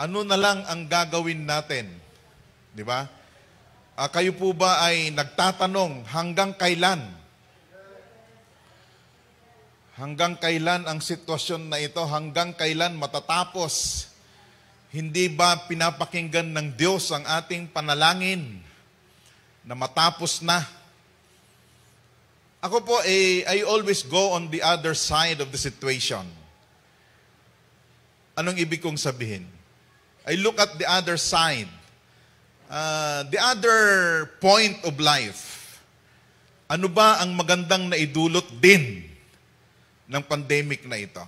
ano na lang ang gagawin natin? Di ba? Uh, kayo po ba ay nagtatanong hanggang kailan? Hanggang kailan ang sitwasyon na ito? Hanggang kailan matatapos? Hindi ba pinapakinggan ng Diyos ang ating panalangin na matapos na? Ako po, eh, I always go on the other side of the situation. Anong ibig kong sabihin? I look at the other side, uh, the other point of life. Ano ba ang magandang naidulot din ng pandemic na ito?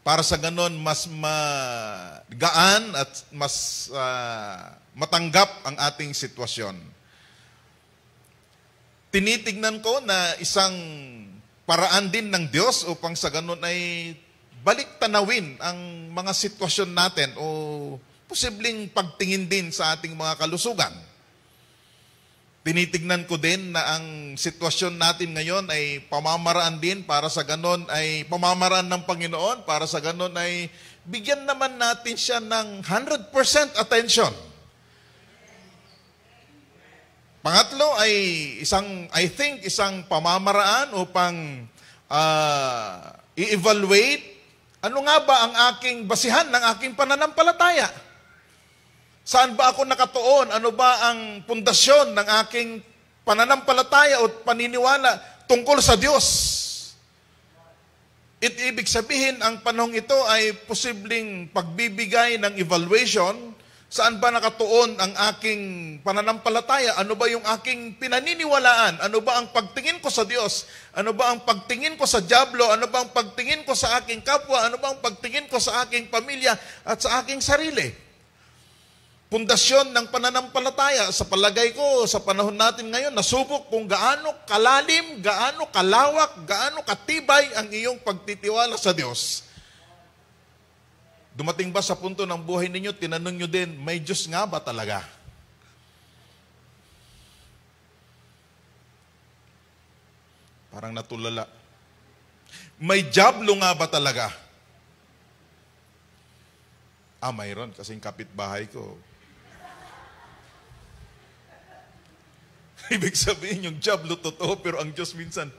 Para sa ganon, mas magaan at mas uh, matanggap ang ating sitwasyon. Tinitignan ko na isang paraan din ng Diyos upang sa ganun ay balik tanawin ang mga sitwasyon natin o posibleng pagtingin din sa ating mga kalusugan. Tinitignan ko din na ang sitwasyon natin ngayon ay pamamaraan din para sa ganon ay pamamaraan ng Panginoon, para sa ganon ay bigyan naman natin siya ng 100% attention. Pangatlo ay isang, I think, isang pamamaraan upang uh, i-evaluate ano nga ba ang aking basihan ng aking pananampalataya? Saan ba ako nakatuon? Ano ba ang pundasyon ng aking pananampalataya o paniniwala tungkol sa Diyos? It ibig sabihin, ang panahong ito ay posibleng pagbibigay ng evaluation Saan ba nakatuon ang aking pananampalataya? Ano ba yung aking pinaniniwalaan? Ano ba ang pagtingin ko sa Diyos? Ano ba ang pagtingin ko sa Diablo? Ano ba ang pagtingin ko sa aking kapwa? Ano ba ang pagtingin ko sa aking pamilya at sa aking sarili? Pundasyon ng pananampalataya, sa palagay ko, sa panahon natin ngayon, nasubok kung gaano kalalim, gaano kalawak, gaano katibay ang iyong pagtitiwala sa Diyos. Dumating ba sa punto ng buhay ninyo, tinanong nyo din, may Diyos nga ba talaga? Parang natulala. May jablo nga ba talaga? Ah, mayroon, kasing kapitbahay ko. Ibig sabihin, yung jablo totoo, pero ang Diyos minsan,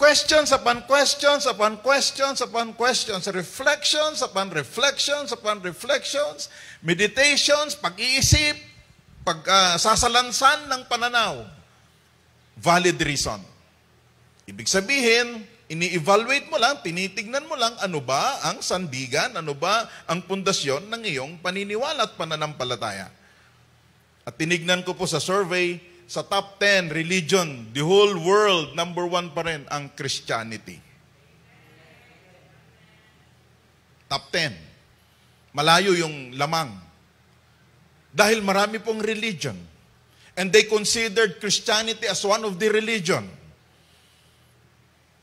Questions upon questions upon questions upon questions, reflections upon reflections upon reflections, meditations, pag-iisip, pagsasalansan uh, ng pananaw. Valid reason. Ibig sabihin, ini-evaluate mo lang, tinitignan mo lang ano ba ang sandigan, ano ba ang pundasyon ng iyong paniniwala at pananampalataya. At tinignan ko po sa survey, sa top 10 religion, the whole world, number one pa rin ang Christianity. Top 10. Malayo yung lamang. Dahil marami pong religion. And they considered Christianity as one of the religion.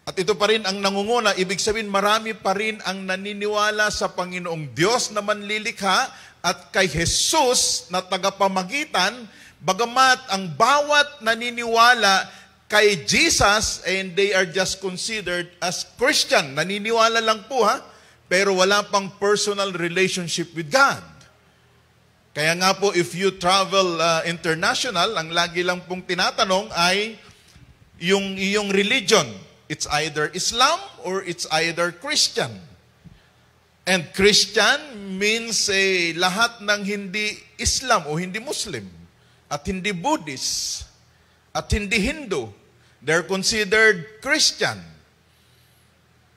At ito pa rin ang nangunguna, ibig sabihin marami pa rin ang naniniwala sa Panginoong Diyos na manlilikha at kay Jesus na tagapamagitan Bagamat ang bawat naniniwala kay Jesus and they are just considered as Christian. Naniniwala lang po ha, pero wala pang personal relationship with God. Kaya nga po if you travel uh, international, ang lagi lang pong tinatanong ay yung iyong religion. It's either Islam or it's either Christian. And Christian means eh, lahat ng hindi Islam o hindi Muslim at hindi Buddhist at hindi Hindu. They're considered Christian.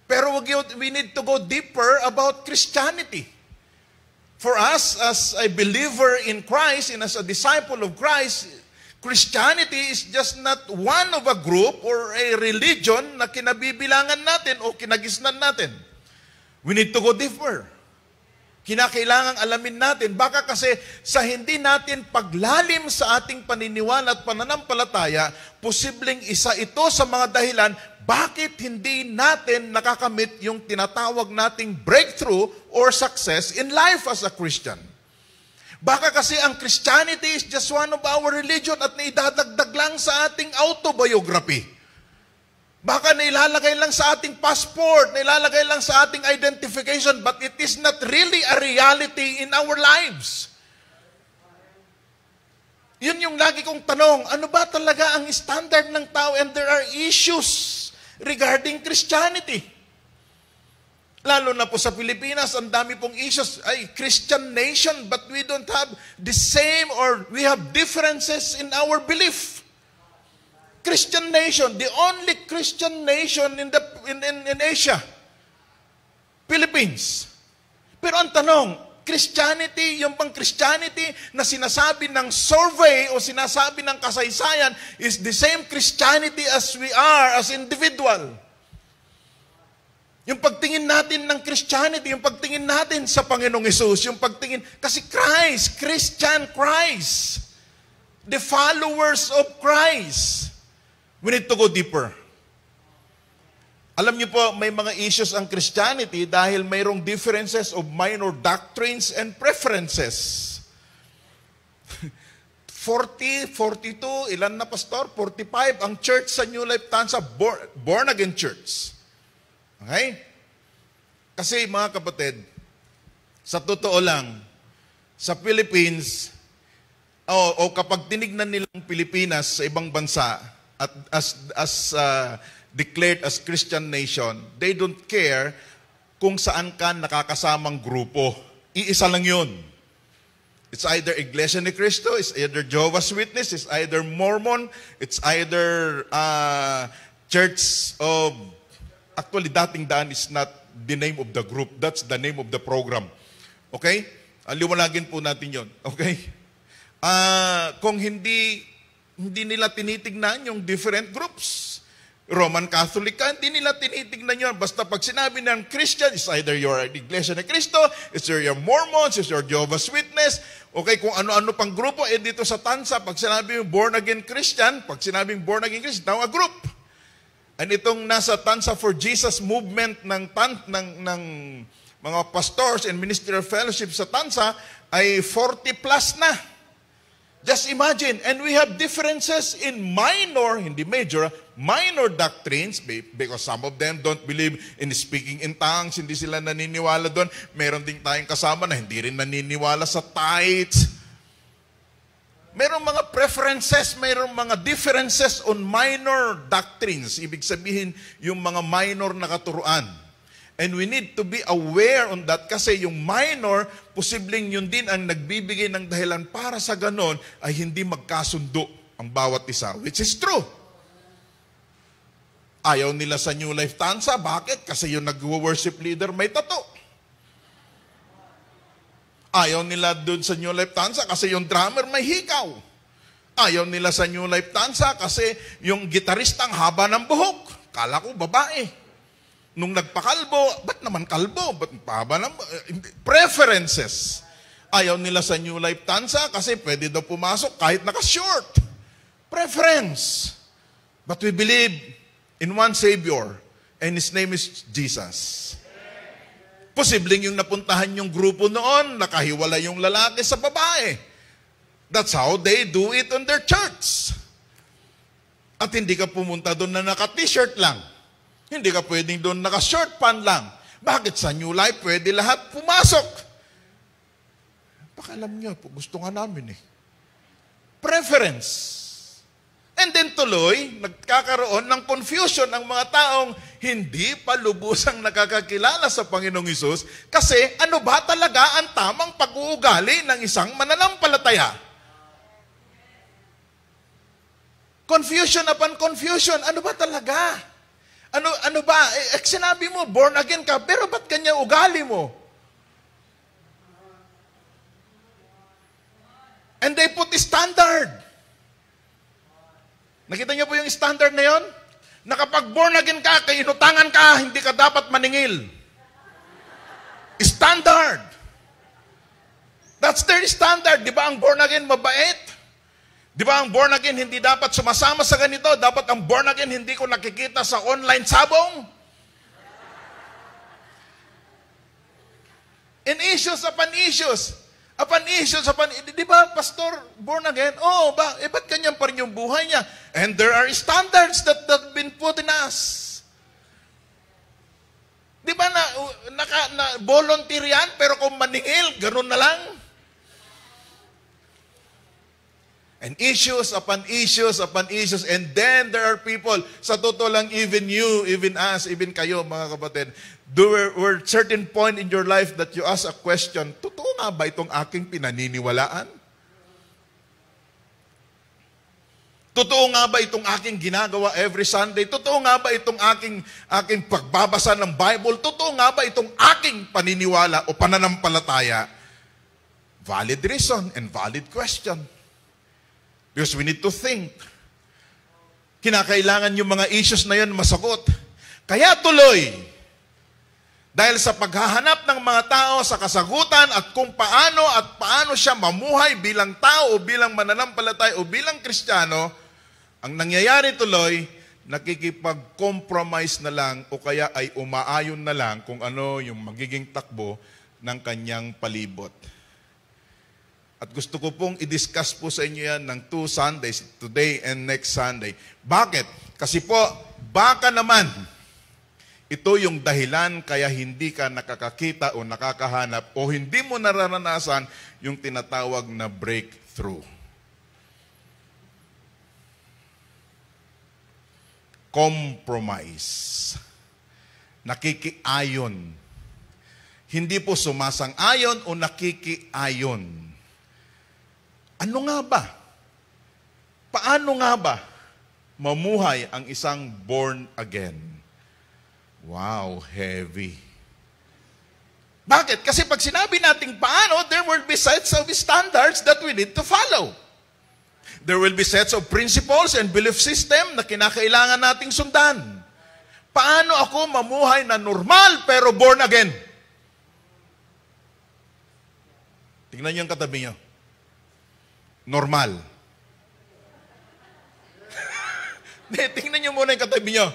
Pero we need to go deeper about Christianity. For us, as a believer in Christ and as a disciple of Christ, Christianity is just not one of a group or a religion na kinabibilangan natin o kinagisnan natin. We need to go deeper. Kinakailangang alamin natin, baka kasi sa hindi natin paglalim sa ating paniniwala at pananampalataya, posibleng isa ito sa mga dahilan bakit hindi natin nakakamit yung tinatawag nating breakthrough or success in life as a Christian. Baka kasi ang Christianity is just one of our religion at naidadagdag lang sa ating autobiography Baka nailalagay lang sa ating passport, nailalagay lang sa ating identification, but it is not really a reality in our lives. Yun yung lagi kong tanong, ano ba talaga ang standard ng tao and there are issues regarding Christianity. Lalo na po sa Pilipinas, ang dami pong issues, ay Christian nation, but we don't have the same or we have differences in our belief. Christian nation, the only Christian nation in, the, in, in, in Asia, Philippines. Pero ang tanong, Christianity, yung pang Christianity na sinasabi ng survey o sinasabi ng kasaysayan is the same Christianity as we are as individual. Yung pagtingin natin ng Christianity, yung pagtingin natin sa Panginoong Isus, yung pagtingin, kasi Christ, Christian Christ, the followers of Christ. We need to go deeper. Alam niyo po, may mga issues ang Christianity dahil mayroong differences of minor doctrines and preferences. 40, 42, ilan na pastor? 45 ang church sa New Life Tansa, born, born again church. Okay? Kasi mga kapatid, sa totoo lang, sa Philippines, o, oh, o oh, kapag tinignan nilang Pilipinas sa ibang bansa, at as as uh, declared as Christian nation, they don't care kung saan ka nakakasamang grupo. Iisa lang 'yun. It's either Iglesia ni Cristo, it's either Jehovah's Witness, it's either Mormon, it's either uh, Church of... Actually, dating daan is not the name of the group. That's the name of the program. Okay? Aliwanagin ah, po natin yon. Okay? Uh, kung hindi hindi nila tinitignan yung different groups. Roman Catholic ka, hindi nila tinitignan yun. Basta pag sinabi ng Christian, it's either you're an Iglesia ni Cristo, it's your Mormons, it's your Jehovah's Witness, okay, kung ano-ano pang grupo, eh dito sa Tansa, pag sinabi yung born again Christian, pag sinabing born again Christian, a group. And itong nasa Tansa for Jesus movement ng, tan, ng, ng mga pastors and ministerial fellowship sa Tansa ay 40 plus na. Just imagine, and we have differences in minor, hindi major, minor doctrines because some of them don't believe in speaking in tongues, hindi sila naniniwala doon. Meron ding tayong kasama na hindi rin naniniwala sa tithes. Merong mga preferences, merong mga differences on minor doctrines. Ibig sabihin, yung mga minor na katuruan. And we need to be aware on that kasi yung minor, posibleng yun din ang nagbibigay ng dahilan para sa ganon ay hindi magkasundo ang bawat isa, which is true. Ayaw nila sa New Life Tansa. Bakit? Kasi yung nag-worship leader may tato. Ayaw nila doon sa New Life Tansa kasi yung drummer may hikaw. Ayaw nila sa New Life Tansa kasi yung gitaristang haba ng buhok. Kala ko babae. Nung nagpakalbo, ba't naman kalbo? Ba't paba na? Eh, Preferences. Ayaw nila sa New Life Tansa kasi pwede daw pumasok kahit naka-short. Preference. But we believe in one Savior and His name is Jesus. Posibleng yung napuntahan yung grupo noon, nakahiwala yung lalaki sa babae. That's how they do it on their church. At hindi ka pumunta doon na naka-t-shirt lang. Hindi ka pwedeng doon naka-short pan lang. Bakit sa New Life pwede lahat pumasok? Pakalam niyo, po, gusto nga namin eh. Preference. And then tuloy, nagkakaroon ng confusion ang mga taong hindi pa lubusang nakakakilala sa Panginoong Isus kasi ano ba talaga ang tamang pag-uugali ng isang mananampalataya? Confusion upon confusion. Ano ba talaga? Ano, ano ba? Eh, eh, sinabi mo, born again ka, pero ba't kanya ugali mo? And they put standard. Nakita niyo po yung standard na yon? Na kapag born again ka, kay ka, hindi ka dapat maningil. Standard. That's their standard. Di ba ang born again mabait? Di ba ang born again hindi dapat sumasama sa ganito? Dapat ang born again hindi ko nakikita sa online sabong? In issues upon issues. Upon issues upon... Di ba, Pastor, born again? Oo, oh, ba, eh ba't ganyan pa rin yung buhay niya? And there are standards that have been put in us. Di ba na, naka, na, na, volunteer yan, pero kung maningil, ganun na lang. And issues upon issues upon issues. And then there are people, sa totoo lang, even you, even us, even kayo, mga kapatid, there were, were certain point in your life that you ask a question, totoo nga ba itong aking pinaniniwalaan? Totoo nga ba itong aking ginagawa every Sunday? Totoo nga ba itong aking, aking pagbabasa ng Bible? Totoo nga ba itong aking paniniwala o pananampalataya? Valid reason and valid question. Because we need to think. Kinakailangan yung mga issues na yun masagot. Kaya tuloy, dahil sa paghahanap ng mga tao sa kasagutan at kung paano at paano siya mamuhay bilang tao o bilang mananampalatay o bilang kristyano, ang nangyayari tuloy, nakikipag-compromise na lang o kaya ay umaayon na lang kung ano yung magiging takbo ng kanyang palibot. At gusto ko pong i-discuss po sa inyo yan ng two Sundays, today and next Sunday. Bakit? Kasi po, baka naman, ito yung dahilan kaya hindi ka nakakakita o nakakahanap o hindi mo nararanasan yung tinatawag na breakthrough. Compromise. Nakikiayon. Hindi po sumasang-ayon o nakikiayon ano nga ba? Paano nga ba mamuhay ang isang born again? Wow, heavy. Bakit? Kasi pag sinabi nating paano, there will be sets of standards that we need to follow. There will be sets of principles and belief system na kinakailangan nating sundan. Paano ako mamuhay na normal pero born again? Tingnan niyo ang katabi niyo normal. De, tingnan niyo muna yung katabi nyo.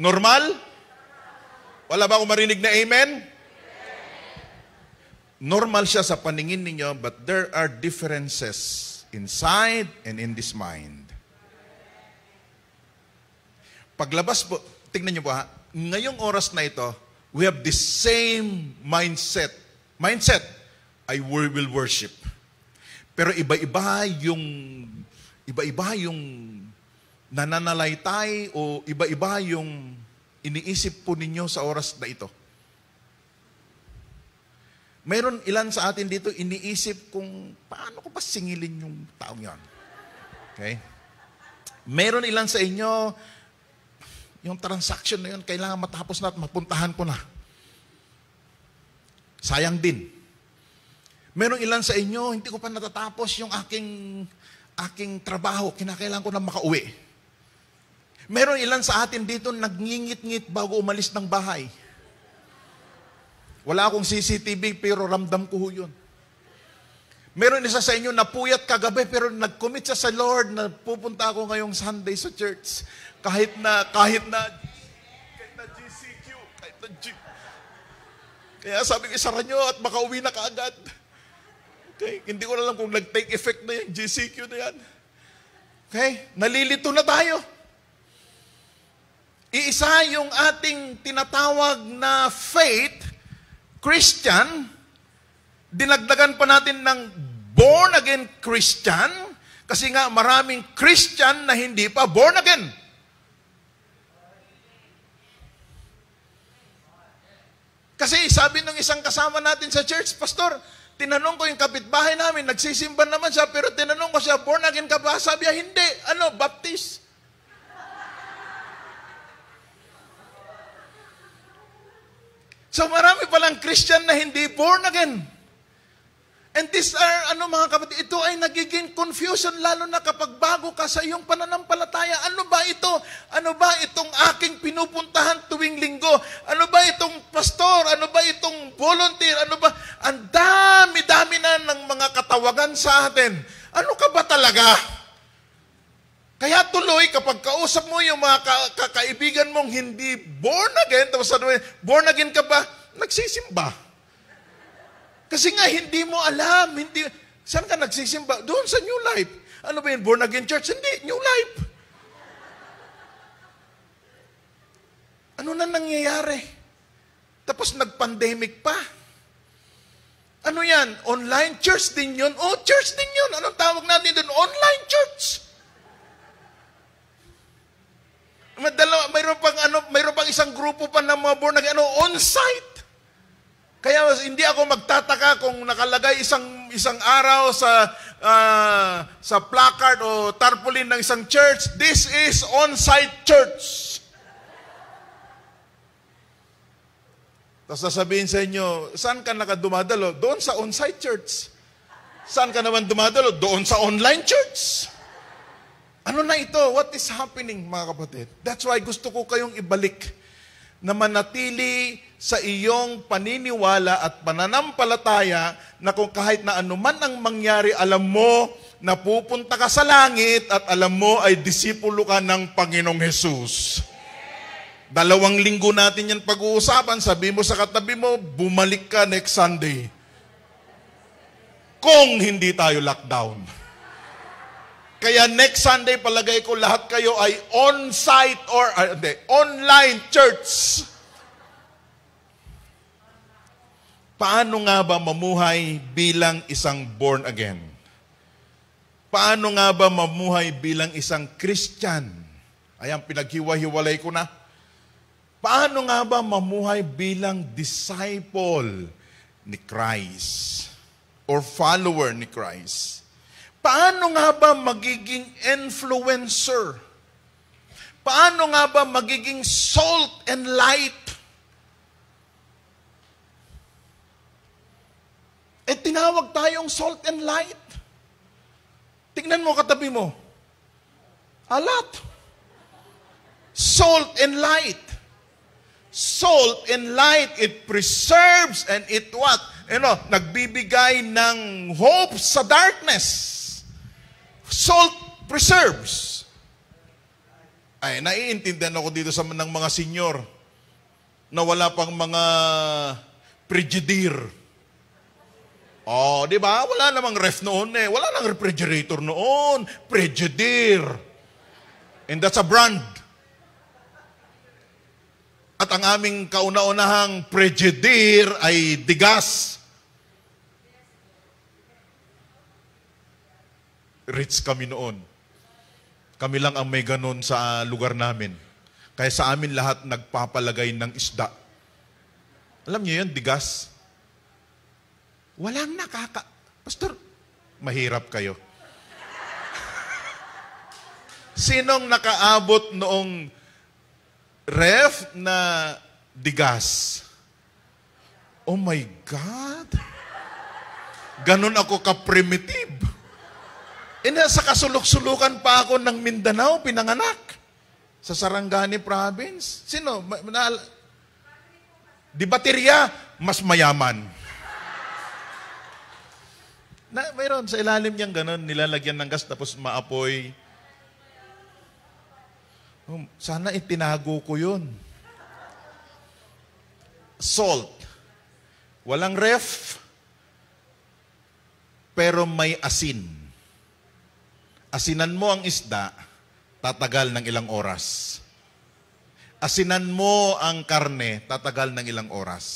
Normal? Wala ba akong marinig na amen? Normal siya sa paningin ninyo, but there are differences inside and in this mind. Paglabas po, tingnan niyo po ha, ngayong oras na ito, we have the same mindset. Mindset, I will worship. Pero iba-iba yung iba-iba yung nananalaytay o iba-iba yung iniisip po ninyo sa oras na ito. Meron ilan sa atin dito iniisip kung paano ko ba singilin yung taong yon. Okay? Meron ilan sa inyo yung transaction na yun kailangan matapos na at mapuntahan ko na. Sayang din. Merong ilan sa inyo, hindi ko pa natatapos yung aking, aking trabaho. Kinakailangan ko na makauwi. Meron ilan sa atin dito nagngingit-ngit bago umalis ng bahay. Wala akong CCTV pero ramdam ko yun. Meron isa sa inyo na puyat kagabi pero nag-commit siya sa Lord na pupunta ako ngayong Sunday sa church. Kahit na, kahit na, kahit na GCQ, kahit na G. Kaya sabi ko, isara nyo at makauwi na kaagad. Okay? Hindi ko alam kung nag-take effect na yan, GCQ na yan. Okay? Nalilito na tayo. Iisa yung ating tinatawag na faith, Christian, dinagdagan pa natin ng born again Christian, kasi nga maraming Christian na hindi pa born again. Kasi sabi ng isang kasama natin sa church, Pastor, Tinanong ko yung kapitbahay namin, nagsisimba naman siya, pero tinanong ko siya, born again ka ba? Sabi niya, hindi. Ano, baptist. So marami palang Christian na hindi born again. And these are, ano mga kapatid, ito ay nagiging confusion lalo na kapag bago ka sa iyong pananampalataya. Ano ba ito? Ano ba itong aking pinupuntahan tuwing linggo? Ano ba itong pastor? Ano ba itong volunteer? Ano ba? Ang dami-dami na ng mga katawagan sa atin. Ano ka ba talaga? Kaya tuloy, kapag kausap mo yung mga ka- ka- mong hindi born again, tapos ano, born again ka ba? Nagsisimba. Nagsisimba. Kasi nga, hindi mo alam. Hindi, saan ka nagsisimba? Doon sa New Life. Ano ba yun? Born again church? Hindi, New Life. Ano na nangyayari? Tapos nag-pandemic pa. Ano yan? Online church din yun? Oh, church din yun. Anong tawag natin doon? Online church. May dalawa, mayroon pang ano, mayroon pang isang grupo pa ng mga born again, ano, on-site. Kaya hindi ako magtataka kung nakalagay isang isang araw sa uh, sa placard o tarpaulin ng isang church, this is on-site church. Tapos sasabihin sa inyo, saan ka nakadumadalo? Doon sa on-site church. Saan ka naman dumadalo? Doon sa online church. Ano na ito? What is happening, mga kapatid? That's why gusto ko kayong ibalik na manatili sa iyong paniniwala at pananampalataya na kung kahit na anuman ang mangyari, alam mo na pupunta ka sa langit at alam mo ay disipulo ka ng Panginoong Hesus. Dalawang linggo natin yan pag-uusapan. Sabi mo sa katabi mo, bumalik ka next Sunday. Kung hindi tayo lockdown. Kaya next Sunday palagay ko lahat kayo ay on-site or, uh, hindi, online church. Paano nga ba mamuhay bilang isang born again? Paano nga ba mamuhay bilang isang Christian? Ayan, pinaghiwa-hiwalay ko na. Paano nga ba mamuhay bilang disciple ni Christ? Or follower ni Christ? Paano nga ba magiging influencer? Paano nga ba magiging salt and light Eh tinawag tayong salt and light. Tingnan mo katabi mo. Alat. Salt and light. Salt and light, it preserves and it what? You know, nagbibigay ng hope sa darkness. Salt preserves. Ay, naiintindihan ako dito sa ng mga senior na wala pang mga prejudice Oh, di ba? Wala namang ref noon eh. Wala nang refrigerator noon. Frigidaire. And that's a brand. At ang aming kauna-unahang Frigidaire ay digas. Rich kami noon. Kami lang ang may ganon sa lugar namin. Kaya sa amin lahat nagpapalagay ng isda. Alam niyo yan, digas. Digas. Walang nakaka... Pastor, mahirap kayo. Sinong nakaabot noong ref na digas? Oh my God! Ganun ako ka-primitive. E nasa kasulok-sulukan pa ako ng Mindanao, pinanganak. Sa Sarangani Province. Sino? Ma- na- Di Bateria, mas mayaman. Na, mayroon, sa ilalim niyang ganun, nilalagyan ng gas tapos maapoy. Oh, sana itinago ko yun. Salt. Walang ref, pero may asin. Asinan mo ang isda, tatagal ng ilang oras. Asinan mo ang karne, tatagal ng ilang oras.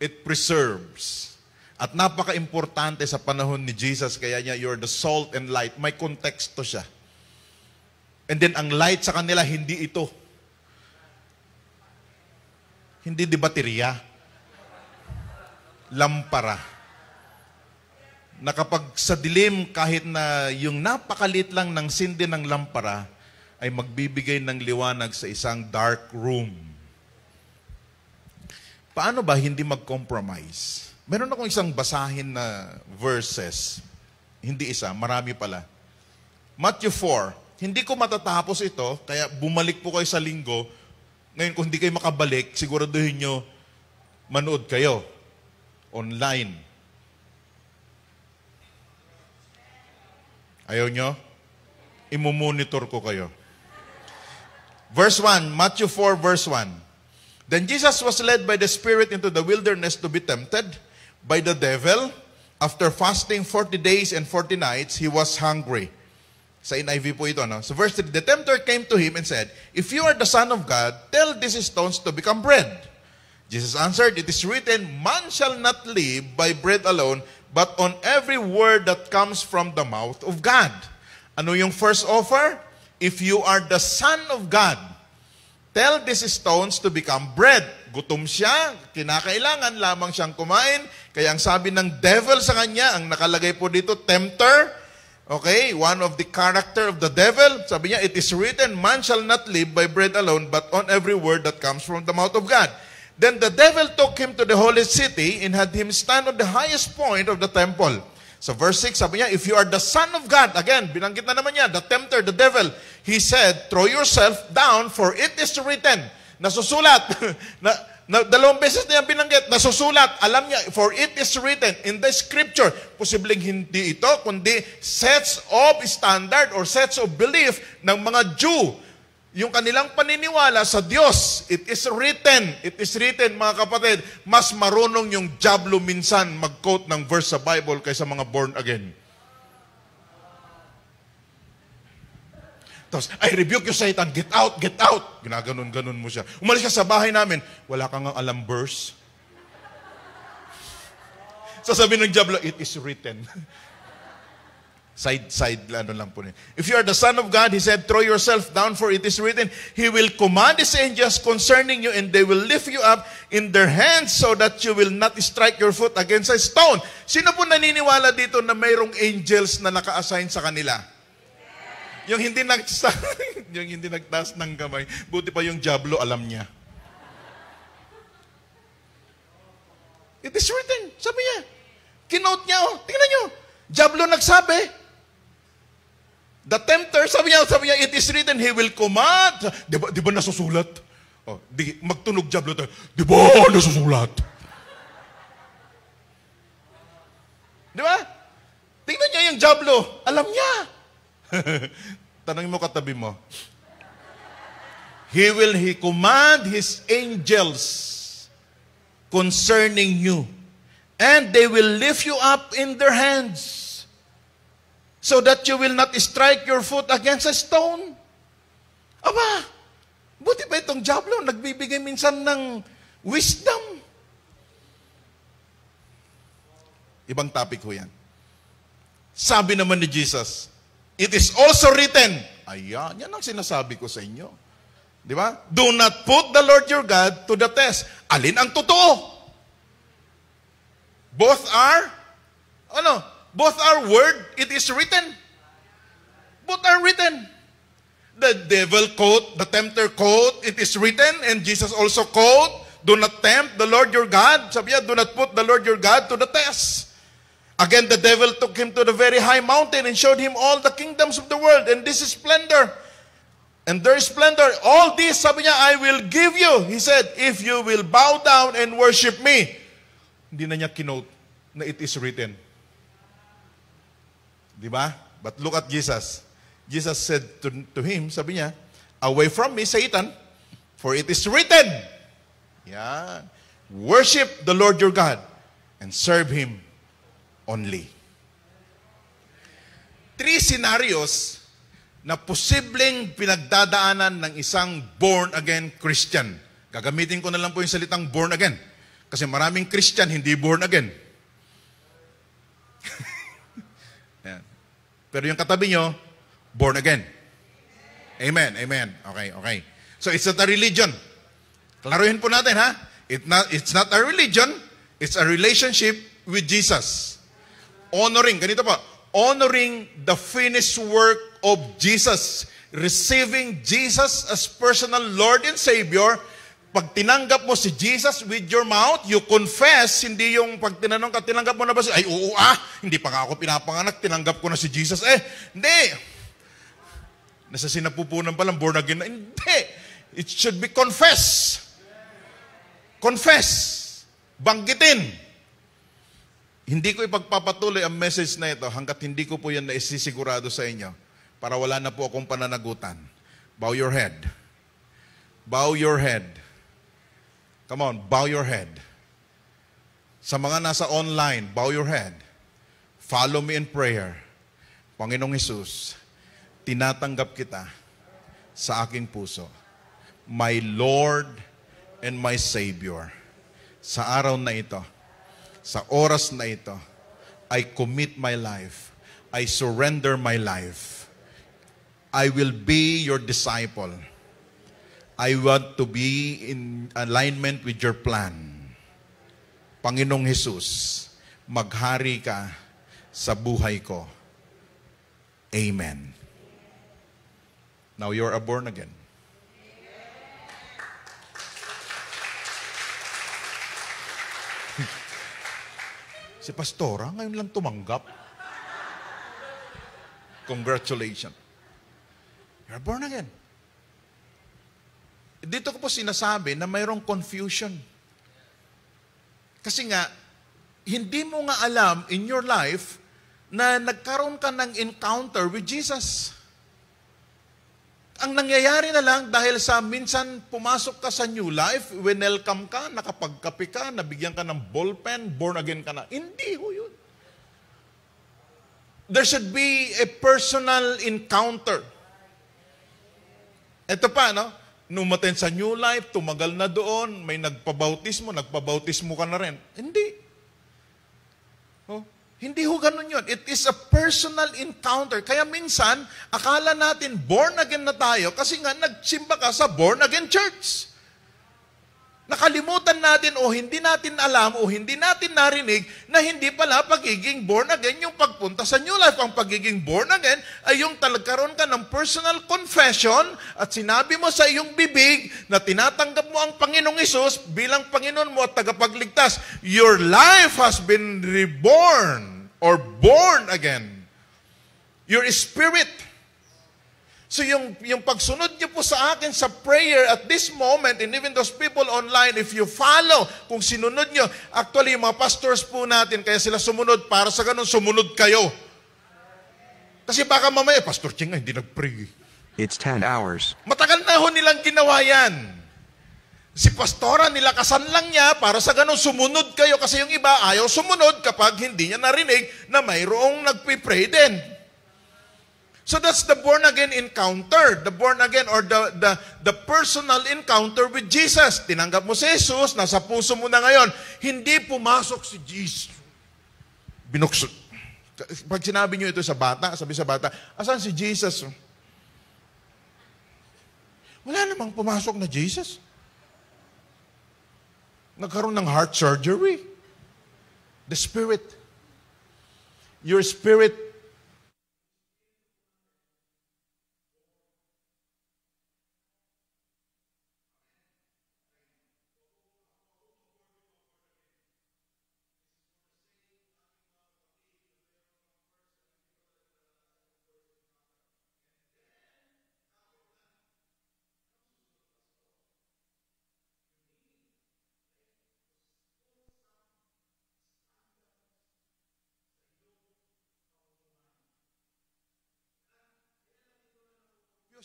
It preserves. At napaka-importante sa panahon ni Jesus, kaya niya, you're the salt and light. May konteksto siya. And then, ang light sa kanila, hindi ito. Hindi di baterya. Lampara. Na sa dilim, kahit na yung napakalit lang ng sindi ng lampara, ay magbibigay ng liwanag sa isang dark room. Paano ba hindi mag-compromise? Meron akong isang basahin na verses. Hindi isa, marami pala. Matthew 4. Hindi ko matatapos ito, kaya bumalik po kayo sa linggo. Ngayon, kung hindi kayo makabalik, siguraduhin nyo, manood kayo. Online. Ayaw nyo? Imumonitor ko kayo. Verse 1, Matthew 4, verse 1. Then Jesus was led by the Spirit into the wilderness to be tempted by the devil. After fasting 40 days and 40 nights, he was hungry. Sa NIV po ito, no? So verse 3, the tempter came to him and said, If you are the Son of God, tell these stones to become bread. Jesus answered, It is written, Man shall not live by bread alone, but on every word that comes from the mouth of God. Ano yung first offer? If you are the Son of God, tell these stones to become bread gutom siya, kinakailangan lamang siyang kumain. Kaya ang sabi ng devil sa kanya, ang nakalagay po dito, tempter, Okay, one of the character of the devil, sabi niya, it is written, man shall not live by bread alone, but on every word that comes from the mouth of God. Then the devil took him to the holy city and had him stand on the highest point of the temple. So verse 6, sabi niya, if you are the son of God, again, binanggit na naman niya, the tempter, the devil, he said, throw yourself down, for it is written, Nasusulat. na, na, dalawang beses na yan binanggit, nasusulat. Alam niya, for it is written in the scripture. Posibleng hindi ito, kundi sets of standard or sets of belief ng mga Jew. Yung kanilang paniniwala sa Diyos. It is written. It is written, mga kapatid. Mas marunong yung jablo minsan mag-quote ng verse sa Bible kaysa mga born again. Tapos, I rebuke you, Satan. Get out, get out. Ginaganon-ganon mo siya. Umalis ka sa bahay namin. Wala kang alam verse. Sasabihin ng Diablo, it is written. side, side, ano lang po niya. If you are the son of God, he said, throw yourself down for it is written, he will command his angels concerning you and they will lift you up in their hands so that you will not strike your foot against a stone. Sino po naniniwala dito na mayroong angels na naka-assign sa kanila? Yung hindi nagsa, yung hindi nagtaas ng kamay, buti pa yung jablo alam niya. It is written. Sabi niya. Kinote niya, oh. Tingnan niyo. Jablo nagsabi. The tempter, sabi niya, sabi niya, it is written, he will command. Di ba, di ba nasusulat? Oh, di, magtunog jablo tayo. Di ba nasusulat? Di ba? Tingnan niya yung jablo. Alam niya. Tanongin mo katabi mo. He will he command his angels concerning you and they will lift you up in their hands so that you will not strike your foot against a stone. Aba, buti pa itong Diablo, nagbibigay minsan ng wisdom. Ibang topic ko yan. Sabi naman ni Jesus, It is also written. Ayan, yan ang sinasabi ko sa inyo. Di ba? Do not put the Lord your God to the test. Alin ang totoo? Both are, ano, both are word, it is written. Both are written. The devil quote, the tempter quote, it is written, and Jesus also quote, do not tempt the Lord your God. Sabi niya, do not put the Lord your God to the test. Again, the devil took him to the very high mountain and showed him all the kingdoms of the world and this is splendor and their splendor. All this, sabi niya, I will give you. He said, if you will bow down and worship me. Hindi na niya kinote na it is written. Di ba? But look at Jesus. Jesus said to, to him, sabi niya, Away from me, Satan, for it is written. Yeah. Worship the Lord your God and serve Him only. Three scenarios na posibleng pinagdadaanan ng isang born-again Christian. Gagamitin ko na lang po yung salitang born again. Kasi maraming Christian hindi born again. Pero yung katabi nyo, born again. Amen, amen. Okay, okay. So it's not a religion. Klaruhin po natin ha. It not, it's not a religion. It's a relationship with Jesus. Honoring, ganito pa, honoring the finished work of Jesus. Receiving Jesus as personal Lord and Savior, pag tinanggap mo si Jesus with your mouth, you confess, hindi yung pag tinanong ka, tinanggap mo na ba si, ay oo ah, hindi pa nga ako pinapanganak, tinanggap ko na si Jesus. Eh, hindi. Nasa sinapupunan pa lang, born again na, hindi. It should be confess. Confess. Banggitin. Hindi ko ipagpapatuloy ang message na ito hangkat hindi ko po yan naisisigurado sa inyo para wala na po akong pananagutan. Bow your head. Bow your head. Come on, bow your head. Sa mga nasa online, bow your head. Follow me in prayer. Panginoong Hesus, tinatanggap kita sa aking puso. My Lord and my Savior. Sa araw na ito, sa oras na ito, I commit my life. I surrender my life. I will be your disciple. I want to be in alignment with your plan. Panginoong Jesus, maghari ka sa buhay ko. Amen. Now you're a born again. Si Pastora, ngayon lang tumanggap. Congratulations. You're born again. Dito ko po sinasabi na mayroong confusion. Kasi nga, hindi mo nga alam in your life na nagkaroon ka ng encounter with Jesus. Ang nangyayari na lang dahil sa minsan pumasok ka sa new life, winelcome ka, nakapagkapi ka, nabigyan ka ng ballpen, born again ka na. Hindi ho yun. There should be a personal encounter. Ito pa, no? Numaten sa New Life, tumagal na doon, may nagpabautismo, nagpabautismo ka na rin. Hindi. Oh, hindi ho ganun yun. It is a personal encounter. Kaya minsan, akala natin born again na tayo kasi nga nagsimba ka sa born again church. Nakalimutan natin o hindi natin alam o hindi natin narinig na hindi pala pagiging born again yung pagpunta sa new life. Ang pagiging born again ay yung talagkaroon ka ng personal confession at sinabi mo sa iyong bibig na tinatanggap mo ang Panginoong Isus bilang Panginoon mo at tagapagligtas. Your life has been reborn or born again. Your spirit So yung, yung pagsunod niyo po sa akin sa prayer at this moment, and even those people online, if you follow, kung sinunod niyo, actually yung mga pastors po natin, kaya sila sumunod, para sa ganun sumunod kayo. Kasi baka mamaya, Pastor Ching hindi nag-pray. It's 10 hours. Matagal na ho nilang ginawa yan. Si pastora nilakasan lang niya para sa ganun sumunod kayo kasi yung iba ayaw sumunod kapag hindi niya narinig na mayroong nagpipray din. So that's the born again encounter, the born again or the the the personal encounter with Jesus. Tinanggap mo si Jesus, nasa puso mo na ngayon. Hindi pumasok si Jesus. Binuksan. Pag sinabi niyo ito sa bata, sabi sa bata, asan si Jesus? Wala namang pumasok na Jesus. Nagkaroon ng heart surgery. The spirit. Your spirit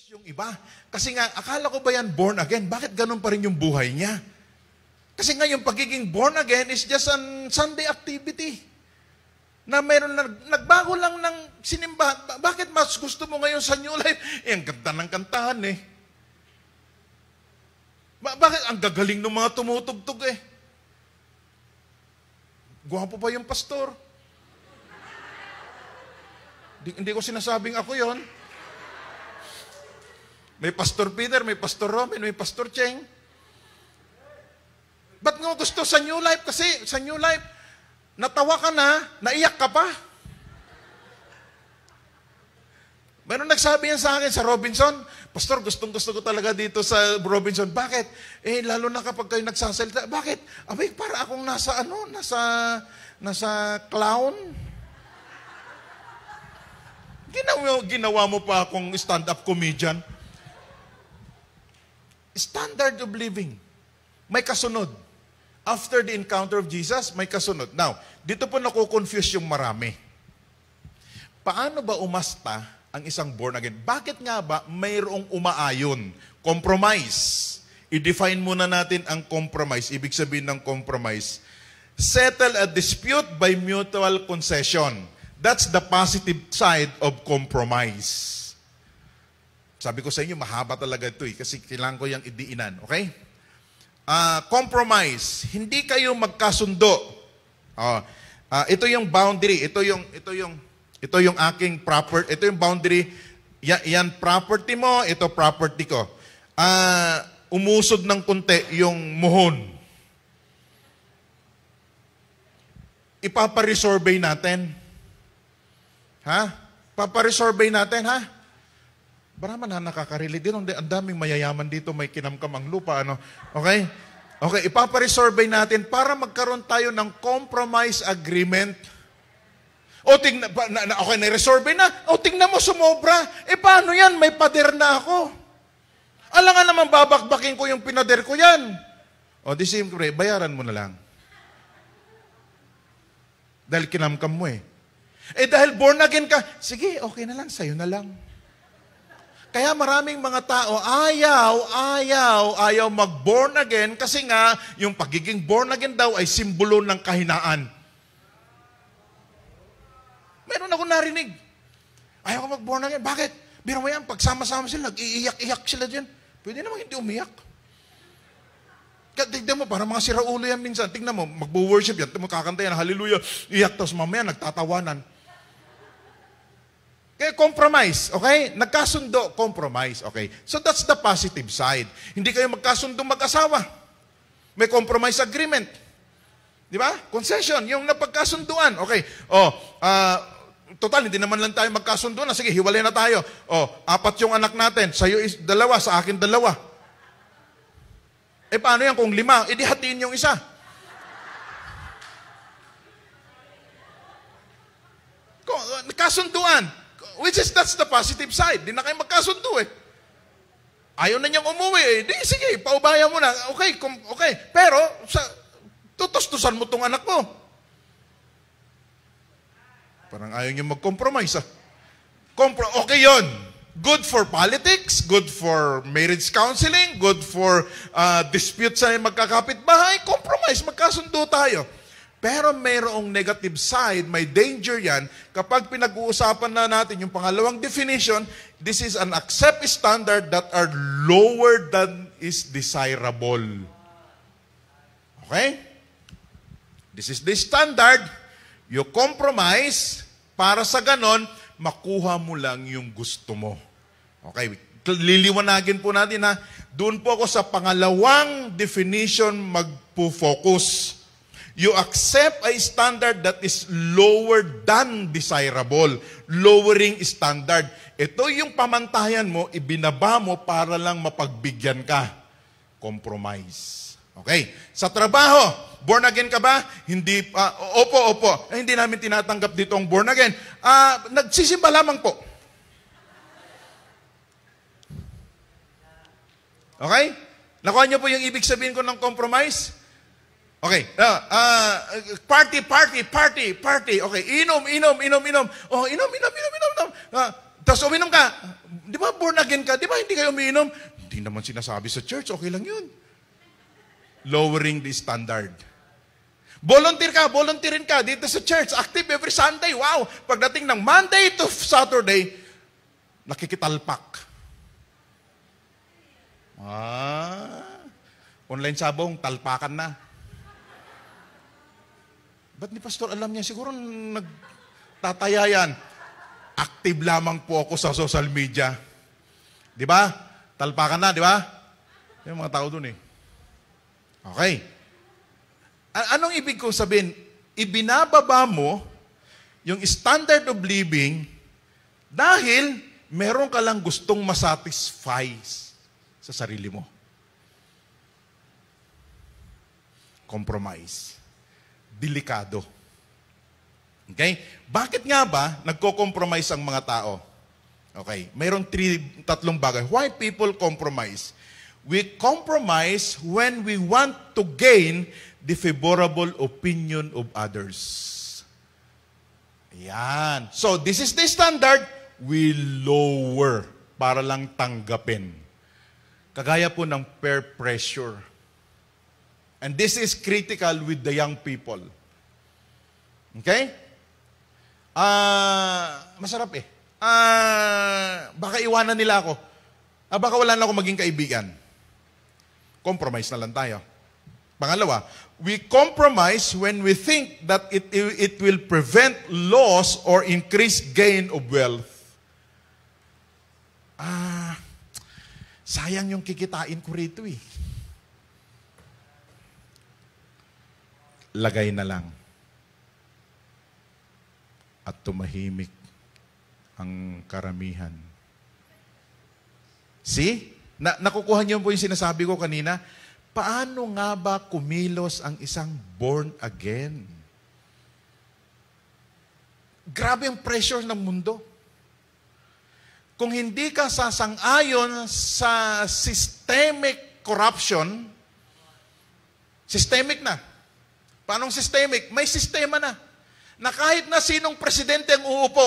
Diyos yung iba. Kasi nga, akala ko ba yan born again? Bakit ganun pa rin yung buhay niya? Kasi nga yung pagiging born again is just a Sunday activity. Na meron na, nagbago lang ng sinimbahan. Bakit mas gusto mo ngayon sa New Life? Eh, ang ganda ng kantahan eh. Ba- bakit? Ang gagaling ng mga tumutugtog eh. Guwapo pa yung pastor. Di, hindi ko sinasabing ako yon. May Pastor Peter, may Pastor Roman, may Pastor Cheng. Ba't nga gusto sa New Life? Kasi sa New Life, natawa ka na, naiyak ka pa. Meron nagsabi yan sa akin sa Robinson, Pastor, gustong gusto ko talaga dito sa Robinson. Bakit? Eh, lalo na kapag kayo nagsasalita. Bakit? Abay, para akong nasa ano, nasa, nasa clown. Ginawa, ginawa mo pa akong stand-up comedian standard of living. May kasunod. After the encounter of Jesus, may kasunod. Now, dito po nakukonfuse yung marami. Paano ba umasta ang isang born again? Bakit nga ba mayroong umaayon? Compromise. I-define muna natin ang compromise. Ibig sabihin ng compromise, settle a dispute by mutual concession. That's the positive side of compromise. Sabi ko sa inyo, mahaba talaga ito eh, kasi kailangan ko yung idiinan. Okay? Uh, compromise. Hindi kayo magkasundo. Uh, uh, ito yung boundary. Ito yung, ito yung, ito yung aking proper, ito yung boundary. Yan, yan property mo, ito property ko. Uh, umusod ng konti yung muhon. Ipaparesurvey natin. Ha? Paparesurvey natin, ha? Baraman na nakaka-relate din. Ang daming mayayaman dito, may kinamkam ang lupa. Ano? Okay? Okay, ipaparesurvey natin para magkaroon tayo ng compromise agreement. O tingnan, na, okay, na-resurvey na. O tingnan mo, sumobra. E paano yan? May pader na ako. Alam nga naman, babakbakin ko yung pinader ko yan. O di simple, bayaran mo na lang. Dahil kinamkam mo eh. Eh dahil born again ka, sige, okay na lang, sa'yo na lang. Kaya maraming mga tao ayaw, ayaw, ayaw mag-born again kasi nga yung pagiging born again daw ay simbolo ng kahinaan. Meron ako narinig. Ayaw ko mag-born again. Bakit? Biro mo yan, pagsama-sama sila, nag-iiyak-iyak sila dyan. Pwede naman hindi umiyak. Tignan mo, parang mga siraulo yan minsan. Tignan mo, magbo-worship yan, makakanta yan, hallelujah, iyak, tapos mamaya nagtatawanan. Kaya compromise, okay? Nagkasundo, compromise, okay? So that's the positive side. Hindi kayo magkasundo mag-asawa. May compromise agreement. Di ba? Concession, yung napagkasunduan. Okay, oh, uh, total, hindi naman lang tayo magkasundo na. Sige, hiwalay na tayo. Oh, apat yung anak natin. Sa'yo is dalawa, sa akin dalawa. Eh paano yan kung lima? Eh hatiin yung isa. Kasunduan. Which is, that's the positive side. Di na kayo magkasundo eh. Ayaw na niyang umuwi eh. Di, sige, paubaya mo na. Okay, kum, okay. Pero, sa, tutustusan mo tong anak mo. Parang ayaw niyo mag-compromise ah. Compro- okay yon. Good for politics, good for marriage counseling, good for uh, ah, dispute sa magkakapit bahay. Compromise, magkasundo tayo. Pero mayroong negative side, may danger yan. Kapag pinag-uusapan na natin yung pangalawang definition, this is an accept standard that are lower than is desirable. Okay? This is the standard. You compromise para sa ganon, makuha mo lang yung gusto mo. Okay, liliwanagin po natin ha. Doon po ako sa pangalawang definition magpo-focus. You accept a standard that is lower than desirable. Lowering standard. Ito yung pamantayan mo, ibinaba mo para lang mapagbigyan ka. Compromise. Okay? Sa trabaho, born again ka ba? Hindi, uh, opo, opo. Eh, hindi namin tinatanggap dito ang born again. Uh, nagsisimba lamang po. Okay? Nakuha niyo po yung ibig sabihin ko ng compromise? Okay, uh, uh, party, party, party, party. Okay, inom, inom, inom, inom. Oh, inom, inom, inom, inom, inom. Uh, ah, Tapos uminom ka. Di ba born again ka? Di ba hindi kayo umiinom? Hindi naman sinasabi sa church, okay lang yun. Lowering the standard. Volunteer ka, volunteerin ka dito sa church. Active every Sunday. Wow! Pagdating ng Monday to Saturday, nakikitalpak. Ah, online sabong, talpakan na. Ba't ni Pastor alam niya? Siguro nagtataya yan. Active lamang po ako sa social media. Di ba? Talpakan na, di ba? Yung mga tao dun eh. Okay. A- anong ibig kong sabihin? Ibinababa mo yung standard of living dahil meron ka lang gustong masatisfy sa sarili mo. Compromise delikado. Okay? Bakit nga ba nagko-compromise ang mga tao? Okay, mayroong three, tatlong bagay. Why people compromise? We compromise when we want to gain the favorable opinion of others. Yan. So, this is the standard. We lower para lang tanggapin. Kagaya po ng peer pressure. And this is critical with the young people. Okay? Ah, uh, masarap eh. Ah, uh, baka iwanan nila ako. Ah, baka wala na ako maging kaibigan. Compromise na lang tayo. Pangalawa, we compromise when we think that it, it will prevent loss or increase gain of wealth. Ah, sayang yung kikitain ko rito eh. lagay na lang. At tumahimik ang karamihan. See? Na, nakukuha niyo po yung sinasabi ko kanina. Paano nga ba kumilos ang isang born again? Grabe ang pressure ng mundo. Kung hindi ka sasang-ayon sa systemic corruption, systemic na, Paanong systemic? May sistema na. Na kahit na sinong presidente ang uupo,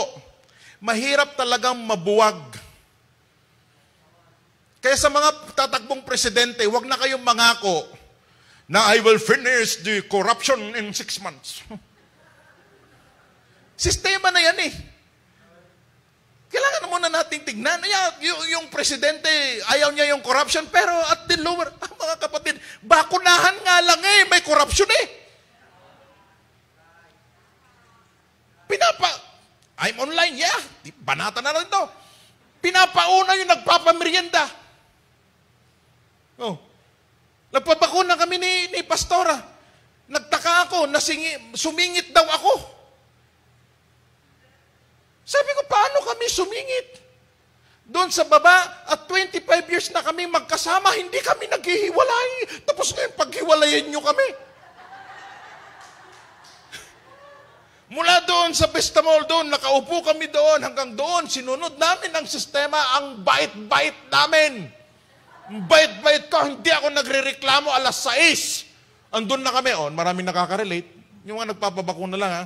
mahirap talagang mabuwag. Kaya sa mga tatakbong presidente, wag na kayong mangako na I will finish the corruption in six months. Sistema na yan eh. Kailangan muna natin tignan. Yeah, yung, yung presidente, ayaw niya yung corruption, pero at the lower, mga kapatid, bakunahan nga lang eh, may corruption eh. Pinapa, I'm online, yeah. Banata na rin to. Pinapauna yung nagpapamerienda. Oh. Nagpapakuna kami ni, ni Pastora. Nagtaka ako, nasingi, sumingit daw ako. Sabi ko, paano kami sumingit? Doon sa baba, at 25 years na kami magkasama, hindi kami naghihiwalay. Tapos ngayon, paghiwalayin nyo kami. Mula doon sa Vista Mall doon, nakaupo kami doon hanggang doon, sinunod namin ang sistema, ang bait-bait namin. Bait-bait ko, hindi ako nagre-reklamo alas 6. Andun na kami, oh, maraming nakaka-relate. Yung mga nagpapabakuna lang, ha?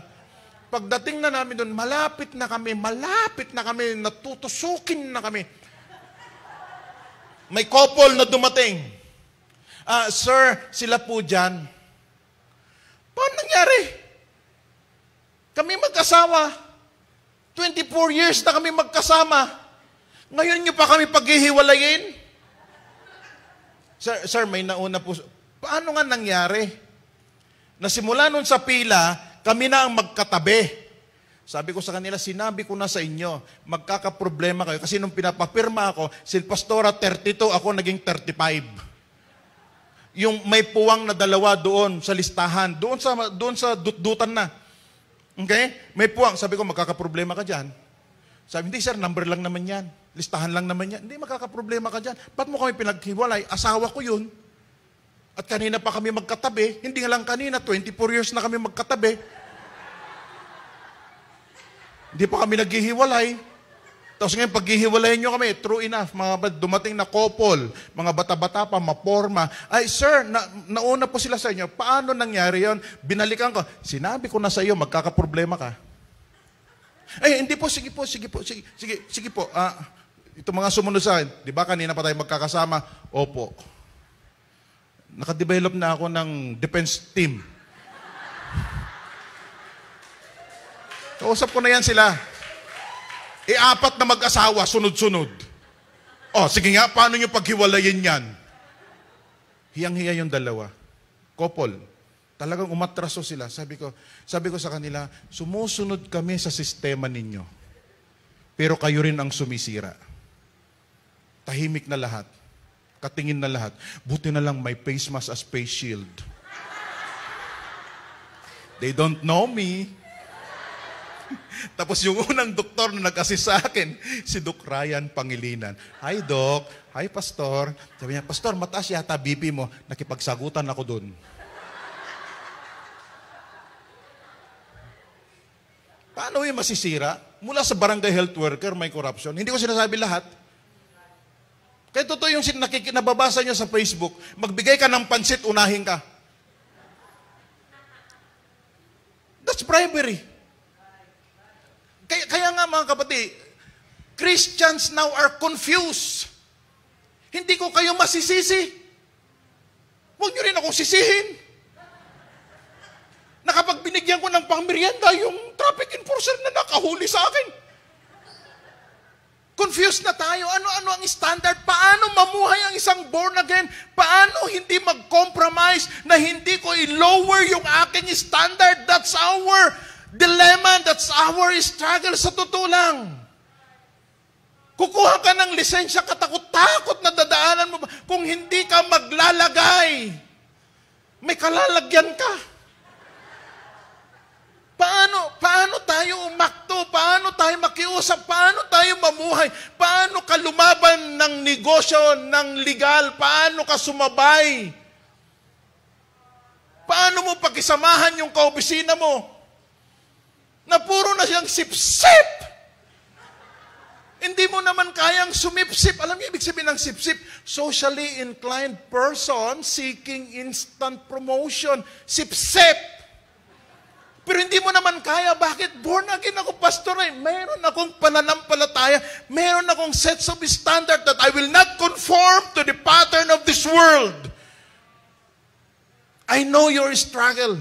Pagdating na namin doon, malapit na kami, malapit na kami, natutusukin na kami. May couple na dumating. Ah, sir, sila po dyan. Paano nangyari? Kami magkasawa. 24 years na kami magkasama. Ngayon niyo pa kami paghihiwalayin? Sir, sir, may nauna po. Paano nga nangyari? Nasimula nun sa pila, kami na ang magkatabi. Sabi ko sa kanila, sinabi ko na sa inyo, magkakaproblema kayo. Kasi nung pinapapirma ako, si Pastora 32, ako naging 35. Yung may puwang na dalawa doon sa listahan, doon sa, doon sa dutdutan na. Okay? May puwang. Sabi ko, magkakaproblema ka dyan. Sabi, hindi sir, number lang naman yan. Listahan lang naman yan. Hindi, magkakaproblema ka dyan. Ba't mo kami pinaghiwalay? Asawa ko yun. At kanina pa kami magkatabi. Hindi nga lang kanina, 24 years na kami magkatabi. Hindi pa kami naghihiwalay. Tapos ngayon, paghihiwalayin nyo kami, true enough, mga dumating na couple, mga bata-bata pa, maporma, ay, sir, na, nauna po sila sa inyo, paano nangyari yon? Binalikan ko, sinabi ko na sa iyo, magkakaproblema ka. Ay, eh, hindi po, sige po, sige po, sige, sige, sige po. Ah, ito mga sumunod sa akin, di ba kanina pa tayo magkakasama? Opo. Nakadevelop na ako ng defense team. Kausap ko na yan sila. E apat na mag-asawa, sunod-sunod. oh, sige nga, paano nyo paghiwalayin yan? Hiyang-hiya yung dalawa. Couple. Talagang umatraso sila. Sabi ko, sabi ko sa kanila, sumusunod kami sa sistema ninyo. Pero kayo rin ang sumisira. Tahimik na lahat. Katingin na lahat. Buti na lang may face mask as face shield. They don't know me. Tapos yung unang doktor na nag-assist sa akin, si Doc Ryan Pangilinan. Hi, Doc. Hi, Pastor. Sabi niya, Pastor, mataas yata BP mo. Nakipagsagutan ako doon. Paano yung masisira? Mula sa barangay health worker, may corruption. Hindi ko sinasabi lahat. Kaya totoo yung nakik- nababasa niya sa Facebook, magbigay ka ng pansit, unahin ka. That's bribery kaya nga mga kapatid, Christians now are confused. Hindi ko kayo masisisi. Huwag niyo rin akong sisihin. Nakapagbinigyan ko ng pangmerienda yung traffic enforcer na nakahuli sa akin. Confused na tayo. Ano-ano ang standard? Paano mamuhay ang isang born again? Paano hindi mag-compromise na hindi ko i-lower yung aking standard? That's our dilemma. That's our struggle sa totoo lang. Kukuha ka ng lisensya, katakot-takot na dadaanan mo. Kung hindi ka maglalagay, may kalalagyan ka. Paano, paano tayo umakto? Paano tayo makiusap? Paano tayo mamuhay? Paano ka lumaban ng negosyo, ng legal? Paano ka sumabay? Paano mo pakisamahan yung kaopisina mo? na puro na siyang sip-sip. Hindi mo naman kayang sumipsip. Alam niyo, ibig sabihin ng sip-sip, socially inclined person seeking instant promotion. Sip-sip. Pero hindi mo naman kaya. Bakit? Born again ako, pastor. Eh. Meron akong pananampalataya. Meron akong sets of standard that I will not conform to the pattern of this world. I know your struggle.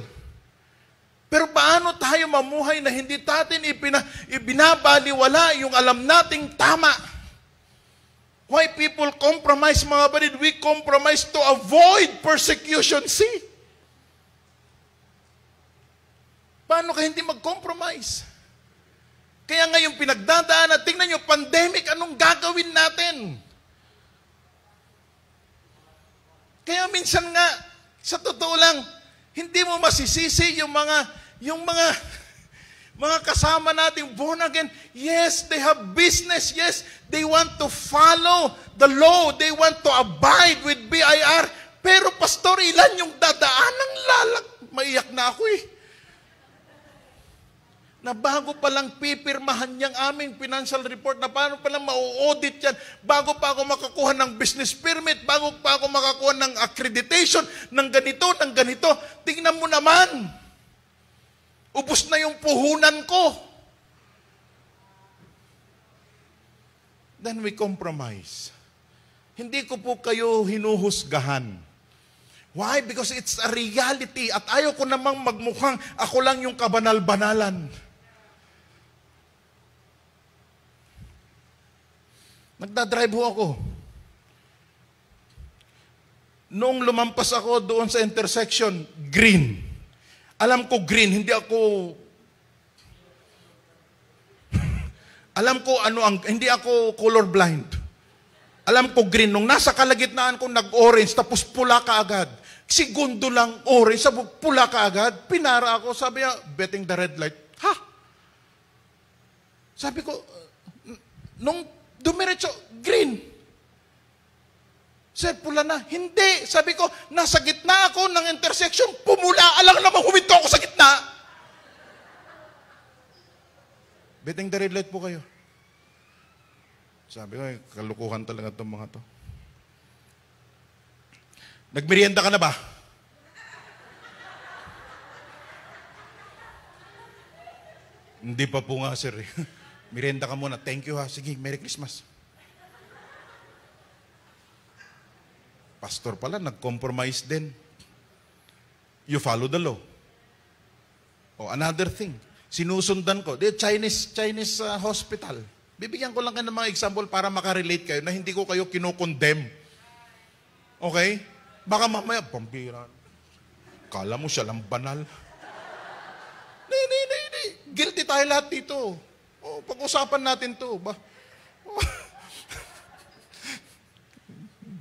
Pero paano tayo mamuhay na hindi natin ipina, ibinabaliwala yung alam nating tama? Why people compromise, mga kapatid? We compromise to avoid persecution. See? Paano ka hindi mag-compromise? Kaya ngayon pinagdadaan at tingnan nyo, pandemic, anong gagawin natin? Kaya minsan nga, sa totoo lang, hindi mo masisisi yung mga, yung mga, mga kasama nating born again. Yes, they have business. Yes, they want to follow the law. They want to abide with BIR. Pero pastor, ilan yung dadaan ng lalak? Maiyak na ako eh na bago pa lang pipirmahan niyang aming financial report, na paano pa lang ma audit yan, bago pa ako makakuha ng business permit, bago pa ako makakuha ng accreditation, ng ganito, ng ganito, tingnan mo naman, ubus na yung puhunan ko. Then we compromise. Hindi ko po kayo hinuhusgahan. Why? Because it's a reality at ayaw ko namang magmukhang ako lang yung kabanal-banalan. Nagdadrive ho ako. Noong lumampas ako doon sa intersection, green. Alam ko green, hindi ako... Alam ko ano ang... Hindi ako colorblind. Alam ko green. Nung nasa kalagitnaan ko, nag-orange, tapos pula ka agad. Segundo lang orange, sabi, pula ka agad. Pinara ako, sabi niya, betting the red light. Ha? Sabi ko, nung dumiretso, green. Sir, pula na. Hindi. Sabi ko, nasa gitna ako ng intersection, pumula. Alam naman, huminto ako sa gitna. Betting the red light po kayo. Sabi ko, eh, kalukuhan talaga itong mga to. Nagmerienda ka na ba? Hindi pa po nga, sir. Eh. Mirenda ka muna. Thank you ha. Sige, Merry Christmas. Pastor pala, nag-compromise din. You follow the law. oh, another thing, sinusundan ko. The Chinese, Chinese uh, hospital. Bibigyan ko lang kayo ng mga example para makarelate kayo na hindi ko kayo kinokondemn. Okay? Baka mamaya, pambira. Kala mo siya lang banal. Hindi, hindi, hindi. Guilty tayo lahat dito. Oh, pag-usapan natin to. Ba? Oh.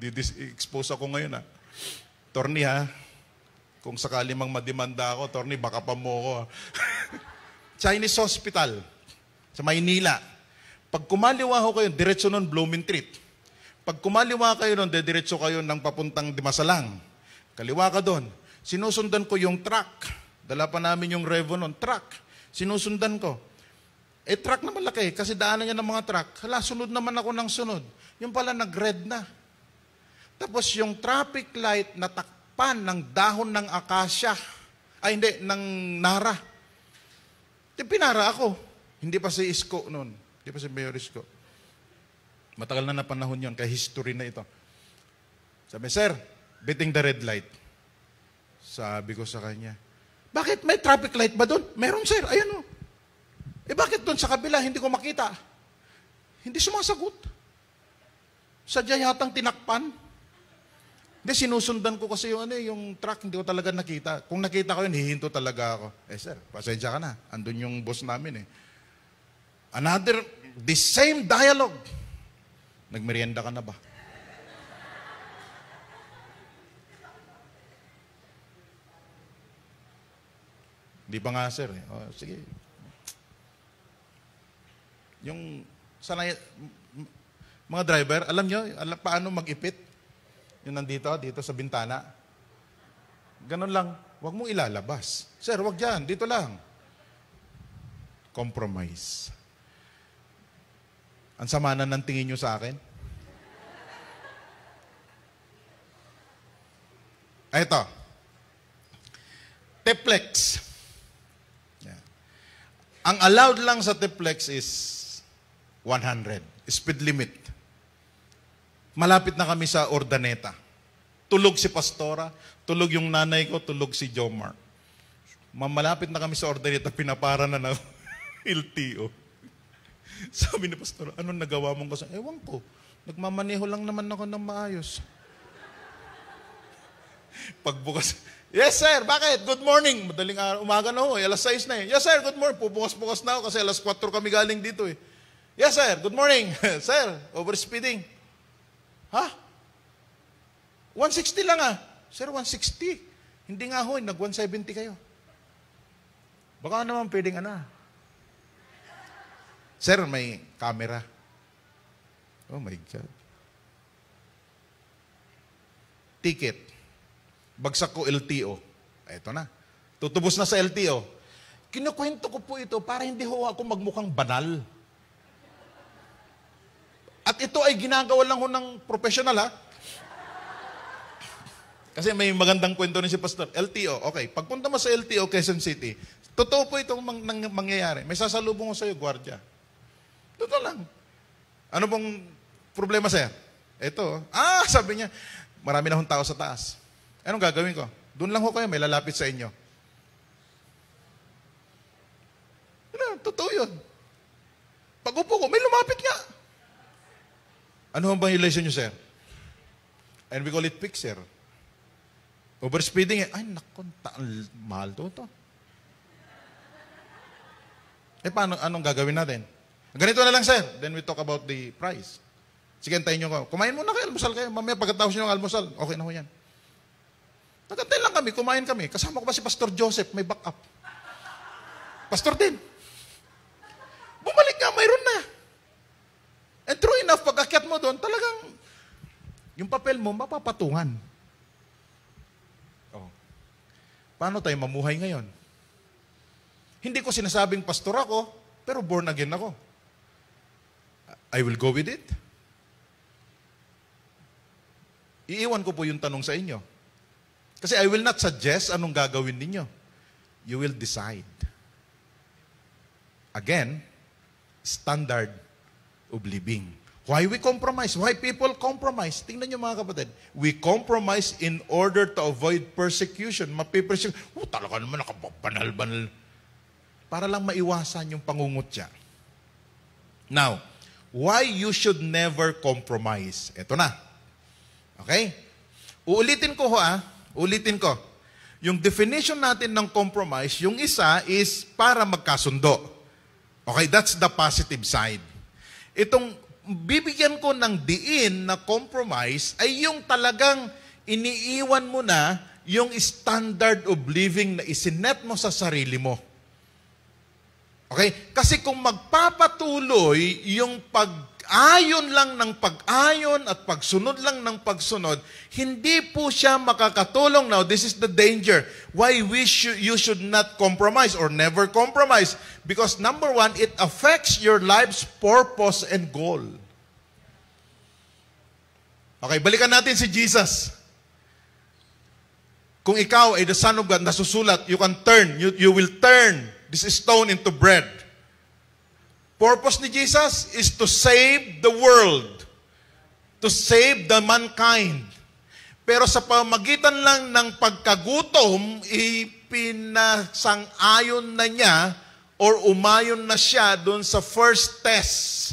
expose ako ngayon ah. Torni ha. Kung sakali mang madimanda ako, Torni, baka pa mo ako. Ah. Chinese Hospital sa Maynila. Pag kumaliwa ho kayo, diretso nun Blooming Street. Pag kumaliwa kayo nun, diretso kayo ng papuntang Dimasalang. Kaliwa ka doon. Sinusundan ko yung truck. Dala pa namin yung Revo nun, truck. Sinusundan ko. Eh, truck na malaki. Kasi daanan niya ng mga truck. Hala, sunod naman ako ng sunod. Yung pala, nag-red na. Tapos yung traffic light natakpan ng dahon ng akasya. Ay, hindi, ng nara. Di, pinara ako. Hindi pa si Isko noon. Hindi pa si Mayor Isko. Matagal na na panahon yun, kay history na ito. Sabi, Sir, biting the red light. Sabi ko sa kanya, bakit may traffic light ba doon? Meron sir, ayan o. Oh. Eh bakit doon sa kabila hindi ko makita? Hindi sumasagot. Sadya yatang tinakpan. Hindi, sinusundan ko kasi yung, ano, eh, yung truck, hindi ko talaga nakita. Kung nakita ko yun, hihinto talaga ako. Eh sir, pasensya ka na. Andun yung boss namin eh. Another, the same dialogue. Nagmerienda ka na ba? Hindi pa nga sir. Eh. Oh, sige, yung sanay, mga driver, alam nyo, alam paano mag-ipit? Yung nandito, dito sa bintana. Ganun lang. Huwag mong ilalabas. Sir, wag dyan. Dito lang. Compromise. Ang sama na ng tingin nyo sa akin. Ay, ito. Teplex. Yeah. Ang allowed lang sa Teplex is 100. Speed limit. Malapit na kami sa Ordaneta. Tulog si Pastora, tulog yung nanay ko, tulog si Jomar. Mamalapit na kami sa Ordaneta, pinapara na ng LTO. Sabi ni Pastora, anong nagawa mong kasi? Ewan ko, nagmamaneho lang naman ako ng maayos. Pagbukas, Yes, sir. Bakit? Good morning. Madaling araw. Umaga na ho. Eh. Alas 6 na eh. Yes, sir. Good morning. Pupukas-pukas na ako kasi alas 4 kami galing dito eh. Yes, sir. Good morning. sir, overspeeding. Ha? 160 lang ah. Sir, 160. Hindi nga ho, eh. nag-170 kayo. Baka naman pwedeng ano. Ah. Sir, may camera. Oh my God. Ticket. Bagsak ko LTO. Ito na. Tutubos na sa LTO. Kinukwento ko po ito para hindi ho ako magmukhang banal. At ito ay ginagawa lang ho ng professional, ha? Kasi may magandang kwento ni si Pastor. LTO, okay. Pagpunta mo sa LTO, Quezon City, totoo po itong mang- nang- mangyayari. May sasalubong ko sa iyo, gwardya. Totoo lang. Ano pong problema, sir? Ito. Ah, sabi niya, marami na hong tao sa taas. Anong gagawin ko? Doon lang ho kayo, may lalapit sa inyo. Ano, totoo yun. Pag upo ko, may lumapit nga. Ano ang relation nyo, sir? And we call it picture. Overspeeding eh. Ay, nakon, mahal to to. Eh, paano, anong gagawin natin? Ganito na lang, sir. Then we talk about the price. Sige, antayin nyo ko. Kumain muna kayo, almusal kayo. Mamaya pagkatapos nyo ng almusal, okay na ho yan. Nagantay lang kami, kumain kami. Kasama ko pa si Pastor Joseph, may backup. Pastor din. Bumalik nga, mayroon na. And eh, true enough, pag akyat mo doon, talagang yung papel mo mapapatungan. Oh. Paano tayo mamuhay ngayon? Hindi ko sinasabing pastor ako, pero born again ako. I will go with it. Iiwan ko po yung tanong sa inyo. Kasi I will not suggest anong gagawin ninyo. You will decide. Again, standard of living. Why we compromise? Why people compromise? Tingnan nyo mga kapatid. We compromise in order to avoid persecution. Mapipersecute. Oh, talaga naman nakabanal-banal. Para lang maiwasan yung pangungutya. Now, why you should never compromise. Ito na. Okay? Uulitin ko ho ah. Uulitin ko. Yung definition natin ng compromise, yung isa is para magkasundo. Okay, that's the positive side itong bibigyan ko ng diin na compromise ay yung talagang iniiwan mo na yung standard of living na isinet mo sa sarili mo. Okay? Kasi kung magpapatuloy yung pag pag-ayon lang ng pag-ayon at pagsunod lang ng pagsunod, hindi po siya makakatulong. Now, this is the danger. Why we sh- you should not compromise or never compromise. Because number one, it affects your life's purpose and goal. Okay, balikan natin si Jesus. Kung ikaw ay the Son of God, nasusulat, you can turn, you, you will turn this stone into bread. Purpose ni Jesus is to save the world. To save the mankind. Pero sa pamagitan lang ng pagkagutom, ipinasang-ayon na niya or umayon na siya doon sa first test.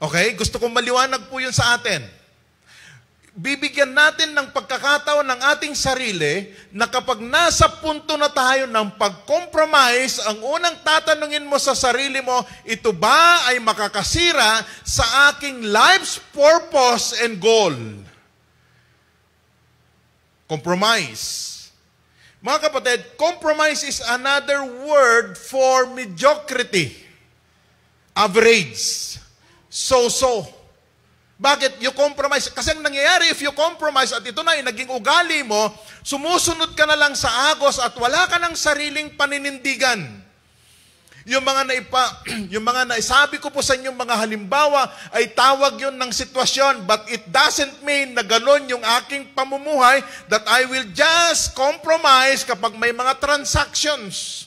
Okay? Gusto kong maliwanag po yun sa atin bibigyan natin ng pagkakataon ng ating sarili na kapag nasa punto na tayo ng pag-compromise, ang unang tatanungin mo sa sarili mo, ito ba ay makakasira sa aking life's purpose and goal? Compromise. Mga kapatid, compromise is another word for mediocrity, average, so-so. Bakit? You compromise. Kasi ang nangyayari, if you compromise, at ito na yung naging ugali mo, sumusunod ka na lang sa agos at wala ka ng sariling paninindigan. Yung mga, naipa, yung mga naisabi ko po sa inyong mga halimbawa ay tawag yon ng sitwasyon but it doesn't mean na ganon yung aking pamumuhay that I will just compromise kapag may mga transactions.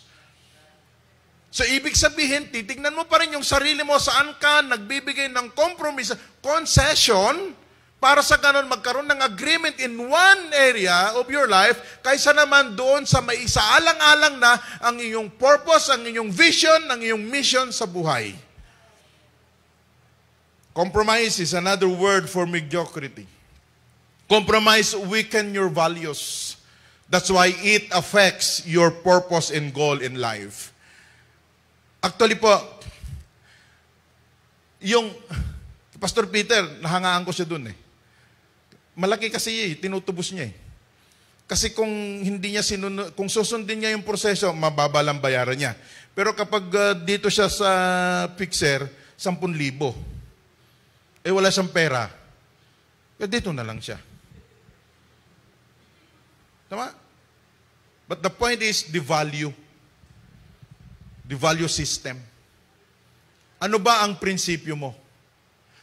So ibig sabihin, titignan mo pa rin yung sarili mo saan ka nagbibigay ng compromise, concession, para sa ganun magkaroon ng agreement in one area of your life kaysa naman doon sa may isaalang-alang na ang iyong purpose, ang iyong vision, ang iyong mission sa buhay. Compromise is another word for mediocrity. Compromise weaken your values. That's why it affects your purpose and goal in life. Actually po, yung Pastor Peter, nahangaan ko siya dun eh. Malaki kasi eh, tinutubos niya eh. Kasi kung hindi niya sinunod, kung susundin niya yung proseso, mababa lang bayaran niya. Pero kapag uh, dito siya sa fixer, 10,000. Eh wala siyang pera. Kaya eh, dito na lang siya. Tama? But the point is the value the value system. Ano ba ang prinsipyo mo?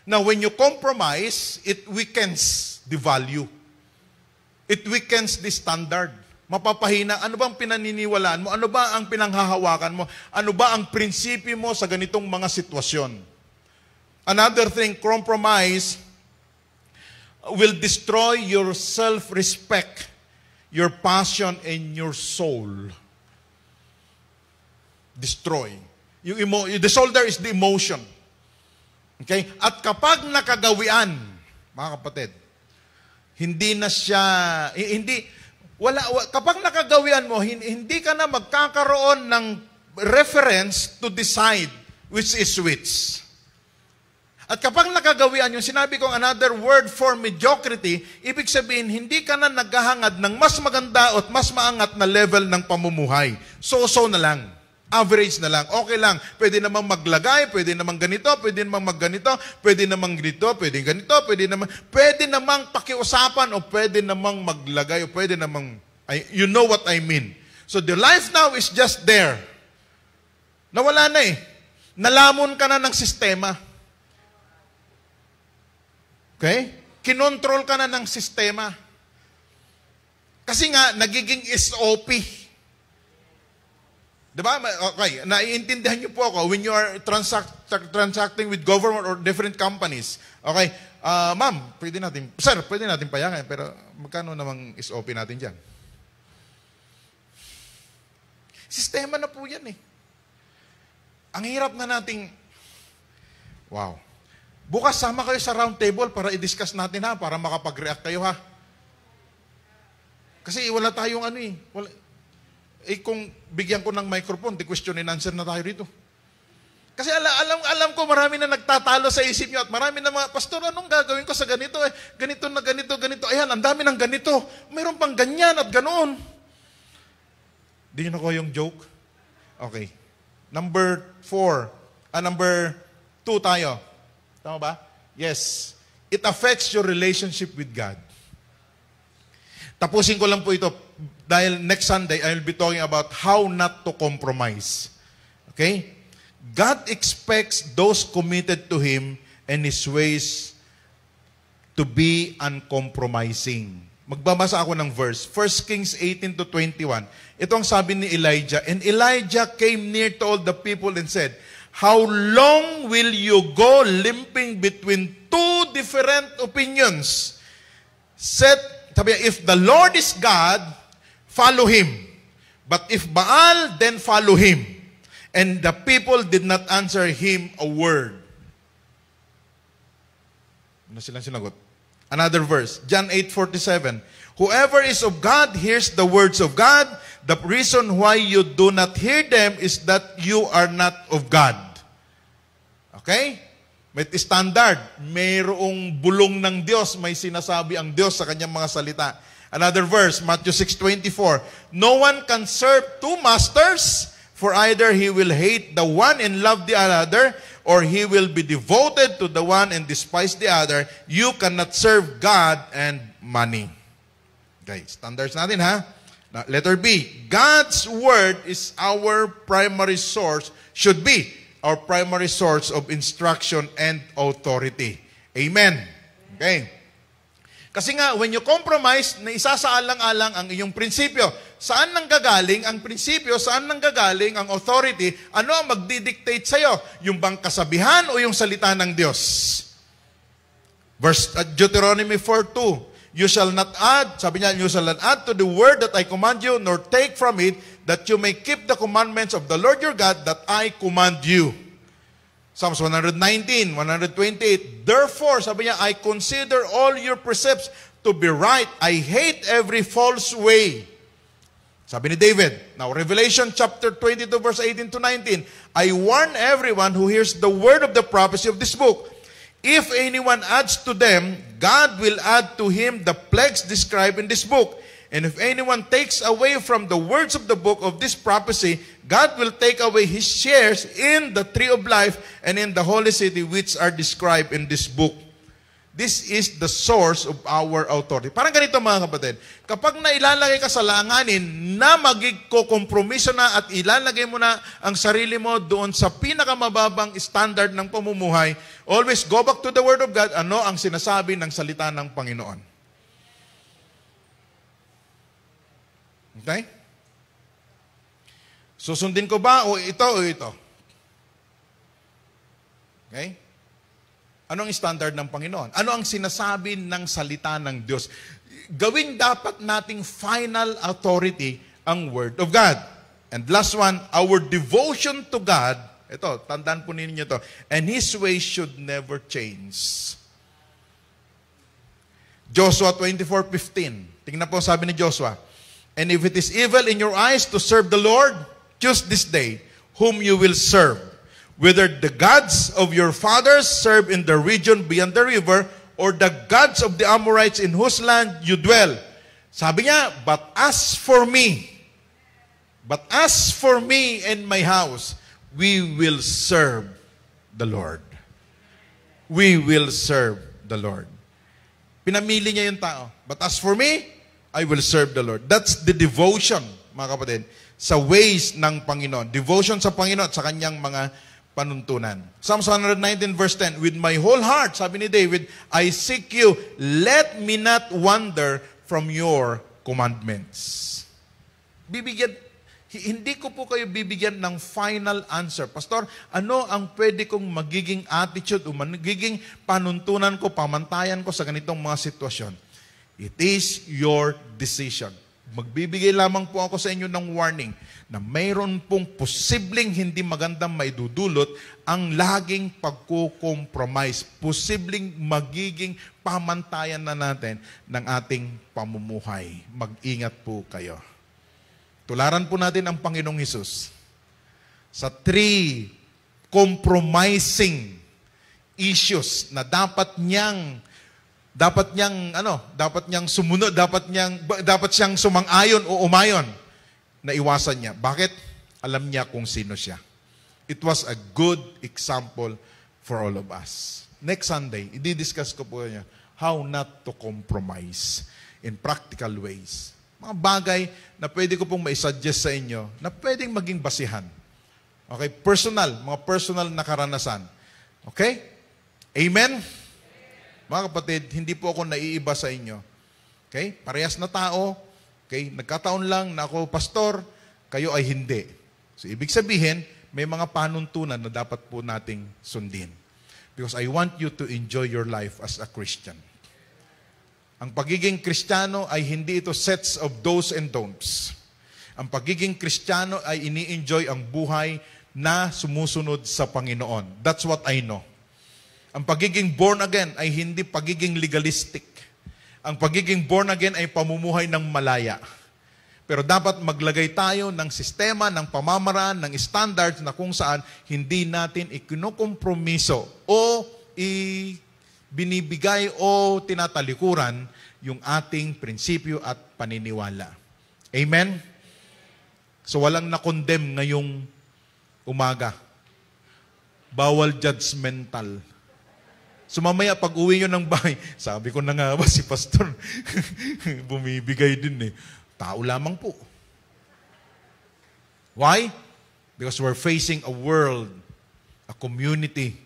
Now, when you compromise, it weakens the value. It weakens the standard. Mapapahina, ano ba ang pinaniniwalaan mo? Ano ba ang pinanghahawakan mo? Ano ba ang prinsipyo mo sa ganitong mga sitwasyon? Another thing, compromise will destroy your self-respect, your passion, and your soul destroy. Yung emo- the shoulder is the emotion. Okay? At kapag nakagawian, mga kapatid, hindi na siya, hindi, wala, kapag nakagawian mo, hindi ka na magkakaroon ng reference to decide which is which. At kapag nakagawian, yung sinabi kong another word for mediocrity, ibig sabihin, hindi ka na naghahangad ng mas maganda at mas maangat na level ng pamumuhay. So-so na lang. Average na lang. Okay lang. Pwede namang maglagay, pwede namang ganito, pwede namang magganito, pwede namang ganito, pwede ganito, pwede namang, pwede namang pakiusapan o pwede namang maglagay o pwede namang, I, you know what I mean. So the life now is just there. Nawala na eh. Nalamon ka na ng sistema. Okay? Kinontrol ka na ng sistema. Kasi nga, nagiging SOP. Diba? ba? Okay, naiintindihan niyo po ako when you are transact, transacting with government or different companies. Okay, uh, ma'am, pwede natin, sir, pwede natin payangan, pero magkano namang SOP natin dyan? Sistema na po yan eh. Ang hirap na nating, wow. Bukas sama kayo sa round table para i-discuss natin ha, para makapag-react kayo ha. Kasi wala tayong ano eh, wala, eh kung bigyan ko ng microphone, di question and answer na tayo rito. Kasi alam, alam, alam ko marami na nagtatalo sa isip niyo at marami na mga, Pastor, anong gagawin ko sa ganito? Eh, ganito na ganito, ganito. Ayan, ang dami ng ganito. Mayroon pang ganyan at ganoon. Di nyo nakuha yung joke? Okay. Number four. Ah, number two tayo. Tama ba? Yes. It affects your relationship with God. Tapusin ko lang po ito dahil next Sunday, I will be talking about how not to compromise. Okay? God expects those committed to Him and His ways to be uncompromising. Magbabasa ako ng verse. 1 Kings 18 to 21. Ito ang sabi ni Elijah. And Elijah came near to all the people and said, How long will you go limping between two different opinions? Set, sabi, if the Lord is God, follow him. But if Baal, then follow him. And the people did not answer him a word. Ano silang sinagot? Another verse, John 8:47. Whoever is of God hears the words of God. The reason why you do not hear them is that you are not of God. Okay? May standard. Mayroong bulong ng Diyos. May sinasabi ang Diyos sa kanyang mga salita. Another verse, Matthew 6:24. No one can serve two masters, for either he will hate the one and love the other, or he will be devoted to the one and despise the other. You cannot serve God and money. Okay, standards natin ha. Now, letter B, God's word is our primary source, should be our primary source of instruction and authority. Amen. Okay. Kasi nga, when you compromise, na isasaalang-alang ang iyong prinsipyo. Saan nang gagaling ang prinsipyo? Saan nang gagaling ang authority? Ano ang magdidictate sa'yo? Yung bang kasabihan o yung salita ng Diyos? Verse uh, Deuteronomy 4.2 You shall not add, sabi niya, you shall not add to the word that I command you, nor take from it, that you may keep the commandments of the Lord your God that I command you. Psalms 119, 128. Therefore, sabi niya, I consider all your precepts to be right. I hate every false way. Sabi ni David. Now, Revelation chapter 22, verse 18 to 19. I warn everyone who hears the word of the prophecy of this book. If anyone adds to them, God will add to him the plagues described in this book. And if anyone takes away from the words of the book of this prophecy, God will take away his shares in the tree of life and in the holy city which are described in this book. This is the source of our authority. Parang ganito mga kapatid, kapag nailalagay ka sa langanin na magigko-kompromiso na at ilalagay mo na ang sarili mo doon sa pinakamababang standard ng pamumuhay, always go back to the Word of God, ano ang sinasabi ng salita ng Panginoon. Okay? Susundin ko ba o ito o ito? Okay? Ano ang standard ng Panginoon? Ano ang sinasabi ng salita ng Diyos? Gawin dapat nating final authority ang Word of God. And last one, our devotion to God, ito, tandaan po ninyo ito, and His way should never change. Joshua 24.15, tingnan po sabi ni Joshua, And if it is evil in your eyes to serve the Lord, choose this day whom you will serve, whether the gods of your fathers serve in the region beyond the river, or the gods of the Amorites in whose land you dwell. Sabi niya, but as for me, but as for me and my house, we will serve the Lord. We will serve the Lord. Pinamili niya yung tao. But as for me, I will serve the Lord. That's the devotion, mga kapatid, sa ways ng Panginoon. Devotion sa Panginoon at sa kanyang mga panuntunan. Psalms 119 verse 10, With my whole heart, sabi ni David, I seek you, let me not wander from your commandments. Bibigyan, hindi ko po kayo bibigyan ng final answer. Pastor, ano ang pwede kong magiging attitude o magiging panuntunan ko, pamantayan ko sa ganitong mga sitwasyon? It is your decision. Magbibigay lamang po ako sa inyo ng warning na mayroon pong posibleng hindi magandang maidudulot ang laging pagkukompromise. Posibleng magiging pamantayan na natin ng ating pamumuhay. Mag-ingat po kayo. Tularan po natin ang Panginoong Hesus sa three compromising issues na dapat niyang dapat niyang ano, dapat niyang sumunod, dapat niyang dapat siyang sumang-ayon o umayon. Naiwasan niya. Bakit? Alam niya kung sino siya. It was a good example for all of us. Next Sunday, i-discuss ko po niya how not to compromise in practical ways. Mga bagay na pwede ko pong ma-suggest sa inyo na pwedeng maging basihan. Okay? Personal, mga personal na karanasan. Okay? Amen? Mga kapatid, hindi po ako naiiba sa inyo. Okay? Parehas na tao. Okay? Nagkataon lang na ako pastor, kayo ay hindi. So, ibig sabihin, may mga panuntunan na dapat po nating sundin. Because I want you to enjoy your life as a Christian. Ang pagiging Kristiyano ay hindi ito sets of do's and don'ts. Ang pagiging Kristiyano ay ini-enjoy ang buhay na sumusunod sa Panginoon. That's what I know. Ang pagiging born again ay hindi pagiging legalistic. Ang pagiging born again ay pamumuhay ng malaya. Pero dapat maglagay tayo ng sistema, ng pamamaraan, ng standards na kung saan hindi natin ikinukompromiso o i binibigay o tinatalikuran yung ating prinsipyo at paniniwala. Amen? So walang na-condemn ngayong umaga. Bawal judgmental. So mamaya pag uwi nyo ng bahay, sabi ko na nga ba si pastor, bumibigay din eh. Tao lamang po. Why? Because we're facing a world, a community,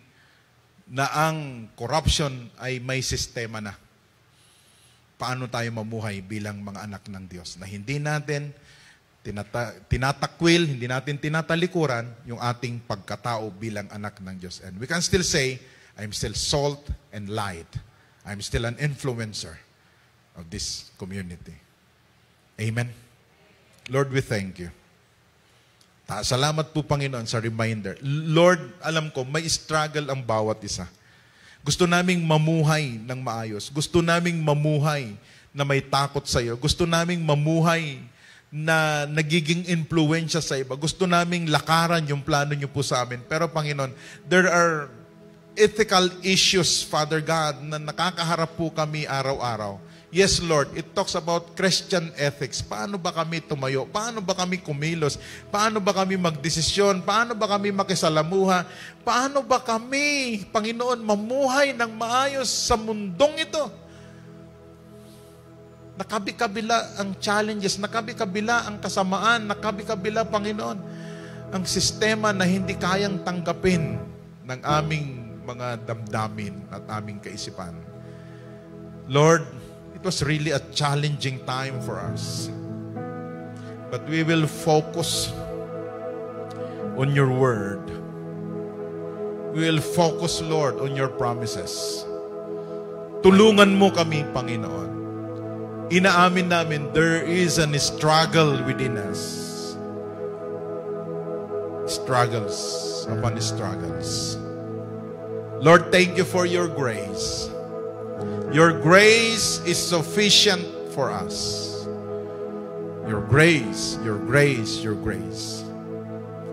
na ang corruption ay may sistema na. Paano tayo mamuhay bilang mga anak ng Diyos na hindi natin tinata- tinatakwil, hindi natin tinatalikuran yung ating pagkatao bilang anak ng Diyos. And we can still say, I'm still salt and light. I'm still an influencer of this community. Amen. Lord, we thank you. Ta, salamat po, Panginoon, sa reminder. Lord, alam ko, may struggle ang bawat isa. Gusto naming mamuhay ng maayos. Gusto naming mamuhay na may takot sa iyo. Gusto naming mamuhay na nagiging influensya sa iba. Gusto naming lakaran yung plano niyo po sa amin. Pero Panginoon, there are ethical issues, Father God, na nakakaharap po kami araw-araw. Yes, Lord, it talks about Christian ethics. Paano ba kami tumayo? Paano ba kami kumilos? Paano ba kami magdesisyon? Paano ba kami makisalamuha? Paano ba kami, Panginoon, mamuhay ng maayos sa mundong ito? Nakabikabila ang challenges, nakabikabila ang kasamaan, nakabikabila, Panginoon, ang sistema na hindi kayang tanggapin ng aming mga damdamin at aming kaisipan. Lord, it was really a challenging time for us. But we will focus on your word. We will focus, Lord, on your promises. Tulungan mo kami, Panginoon. Inaamin namin, there is an struggle within us. Struggles upon struggles. Lord, thank you for your grace. Your grace is sufficient for us. Your grace, your grace, your grace.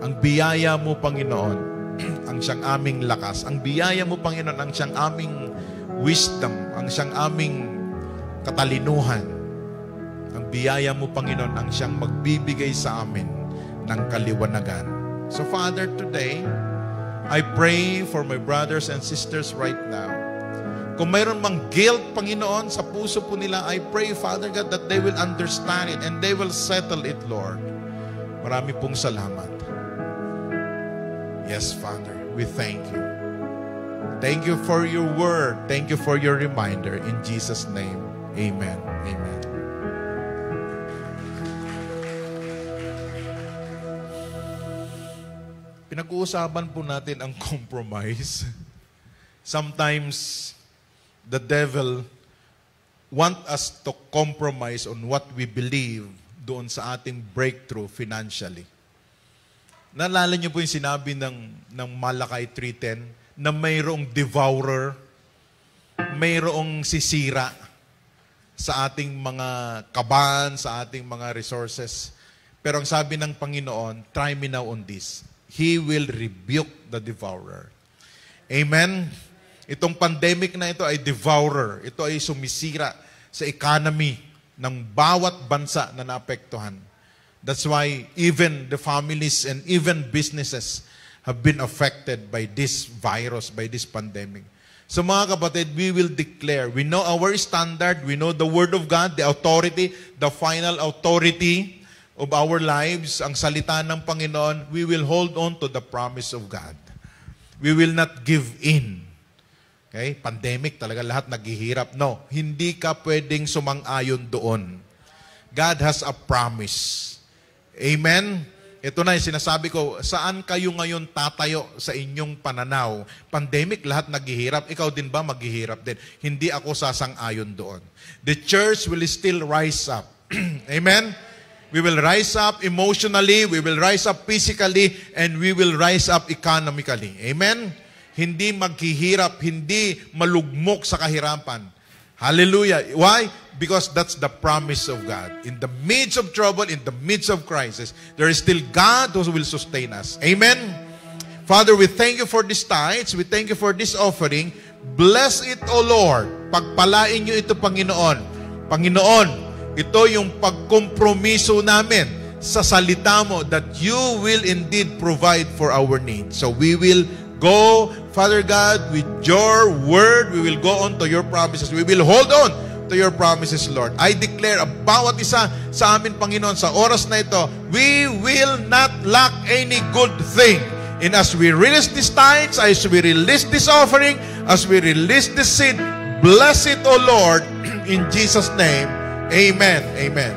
Ang biyaya mo, Panginoon, ang siyang aming lakas. Ang biyaya mo, Panginoon, ang siyang aming wisdom, ang siyang aming katalinuhan. Ang biyaya mo, Panginoon, ang siyang magbibigay sa amin ng kaliwanagan. So, Father, today, I pray for my brothers and sisters right now. Kung mayroon mang guilt, Panginoon, sa puso po nila, I pray, Father God, that they will understand it and they will settle it, Lord. Marami pong salamat. Yes, Father, we thank you. Thank you for your word. Thank you for your reminder. In Jesus' name, amen. Amen. Pinag-uusapan po natin ang compromise. Sometimes, the devil want us to compromise on what we believe doon sa ating breakthrough financially. Nalala niyo po yung sinabi ng, ng Malakay 3.10 na mayroong devourer, mayroong sisira sa ating mga kaban, sa ating mga resources. Pero ang sabi ng Panginoon, try me now on this. He will rebuke the devourer. Amen? Itong pandemic na ito ay devourer. Ito ay sumisira sa economy ng bawat bansa na naapektuhan. That's why even the families and even businesses have been affected by this virus, by this pandemic. So mga kapatid, we will declare, we know our standard, we know the Word of God, the authority, the final authority of our lives, ang salita ng Panginoon, we will hold on to the promise of God. We will not give in. Okay? Pandemic, talaga lahat naghihirap. No, hindi ka pwedeng sumang-ayon doon. God has a promise. Amen? Ito na yung sinasabi ko, saan kayo ngayon tatayo sa inyong pananaw? Pandemic, lahat naghihirap. Ikaw din ba maghihirap din? Hindi ako sasang-ayon doon. The church will still rise up. Amen? We will rise up emotionally, we will rise up physically, and we will rise up economically. Amen? Hindi maghihirap, hindi malugmok sa kahirapan. Hallelujah. Why? Because that's the promise of God. In the midst of trouble, in the midst of crisis, there is still God who will sustain us. Amen? Father, we thank you for these tithes. We thank you for this offering. Bless it, O Lord. Pagpalain niyo ito, Panginoon. Panginoon, ito yung pagkompromiso namin sa salita mo that you will indeed provide for our needs. So we will go, Father God, with your word, we will go on to your promises. We will hold on to your promises, Lord. I declare, bawat isa sa amin, Panginoon, sa oras na ito, we will not lack any good thing. And as we release these tithes, as we release this offering, as we release this seed, bless it, O Lord, in Jesus' name. Amen. Amen.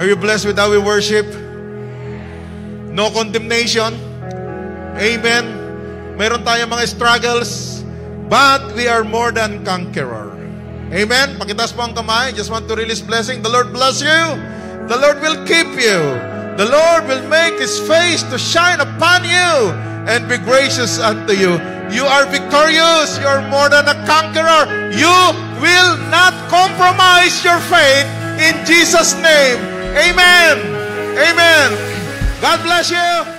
Are you blessed with how we worship? No condemnation. Amen. Meron tayong mga struggles, but we are more than conquerors. Amen? Pakitaas po ang kamay. Just want to release blessing. The Lord bless you. The Lord will keep you. The Lord will make His face to shine upon you and be gracious unto you. You are victorious. You are more than a conqueror. You will not compromise your faith in Jesus' name. Amen. Amen. God bless you.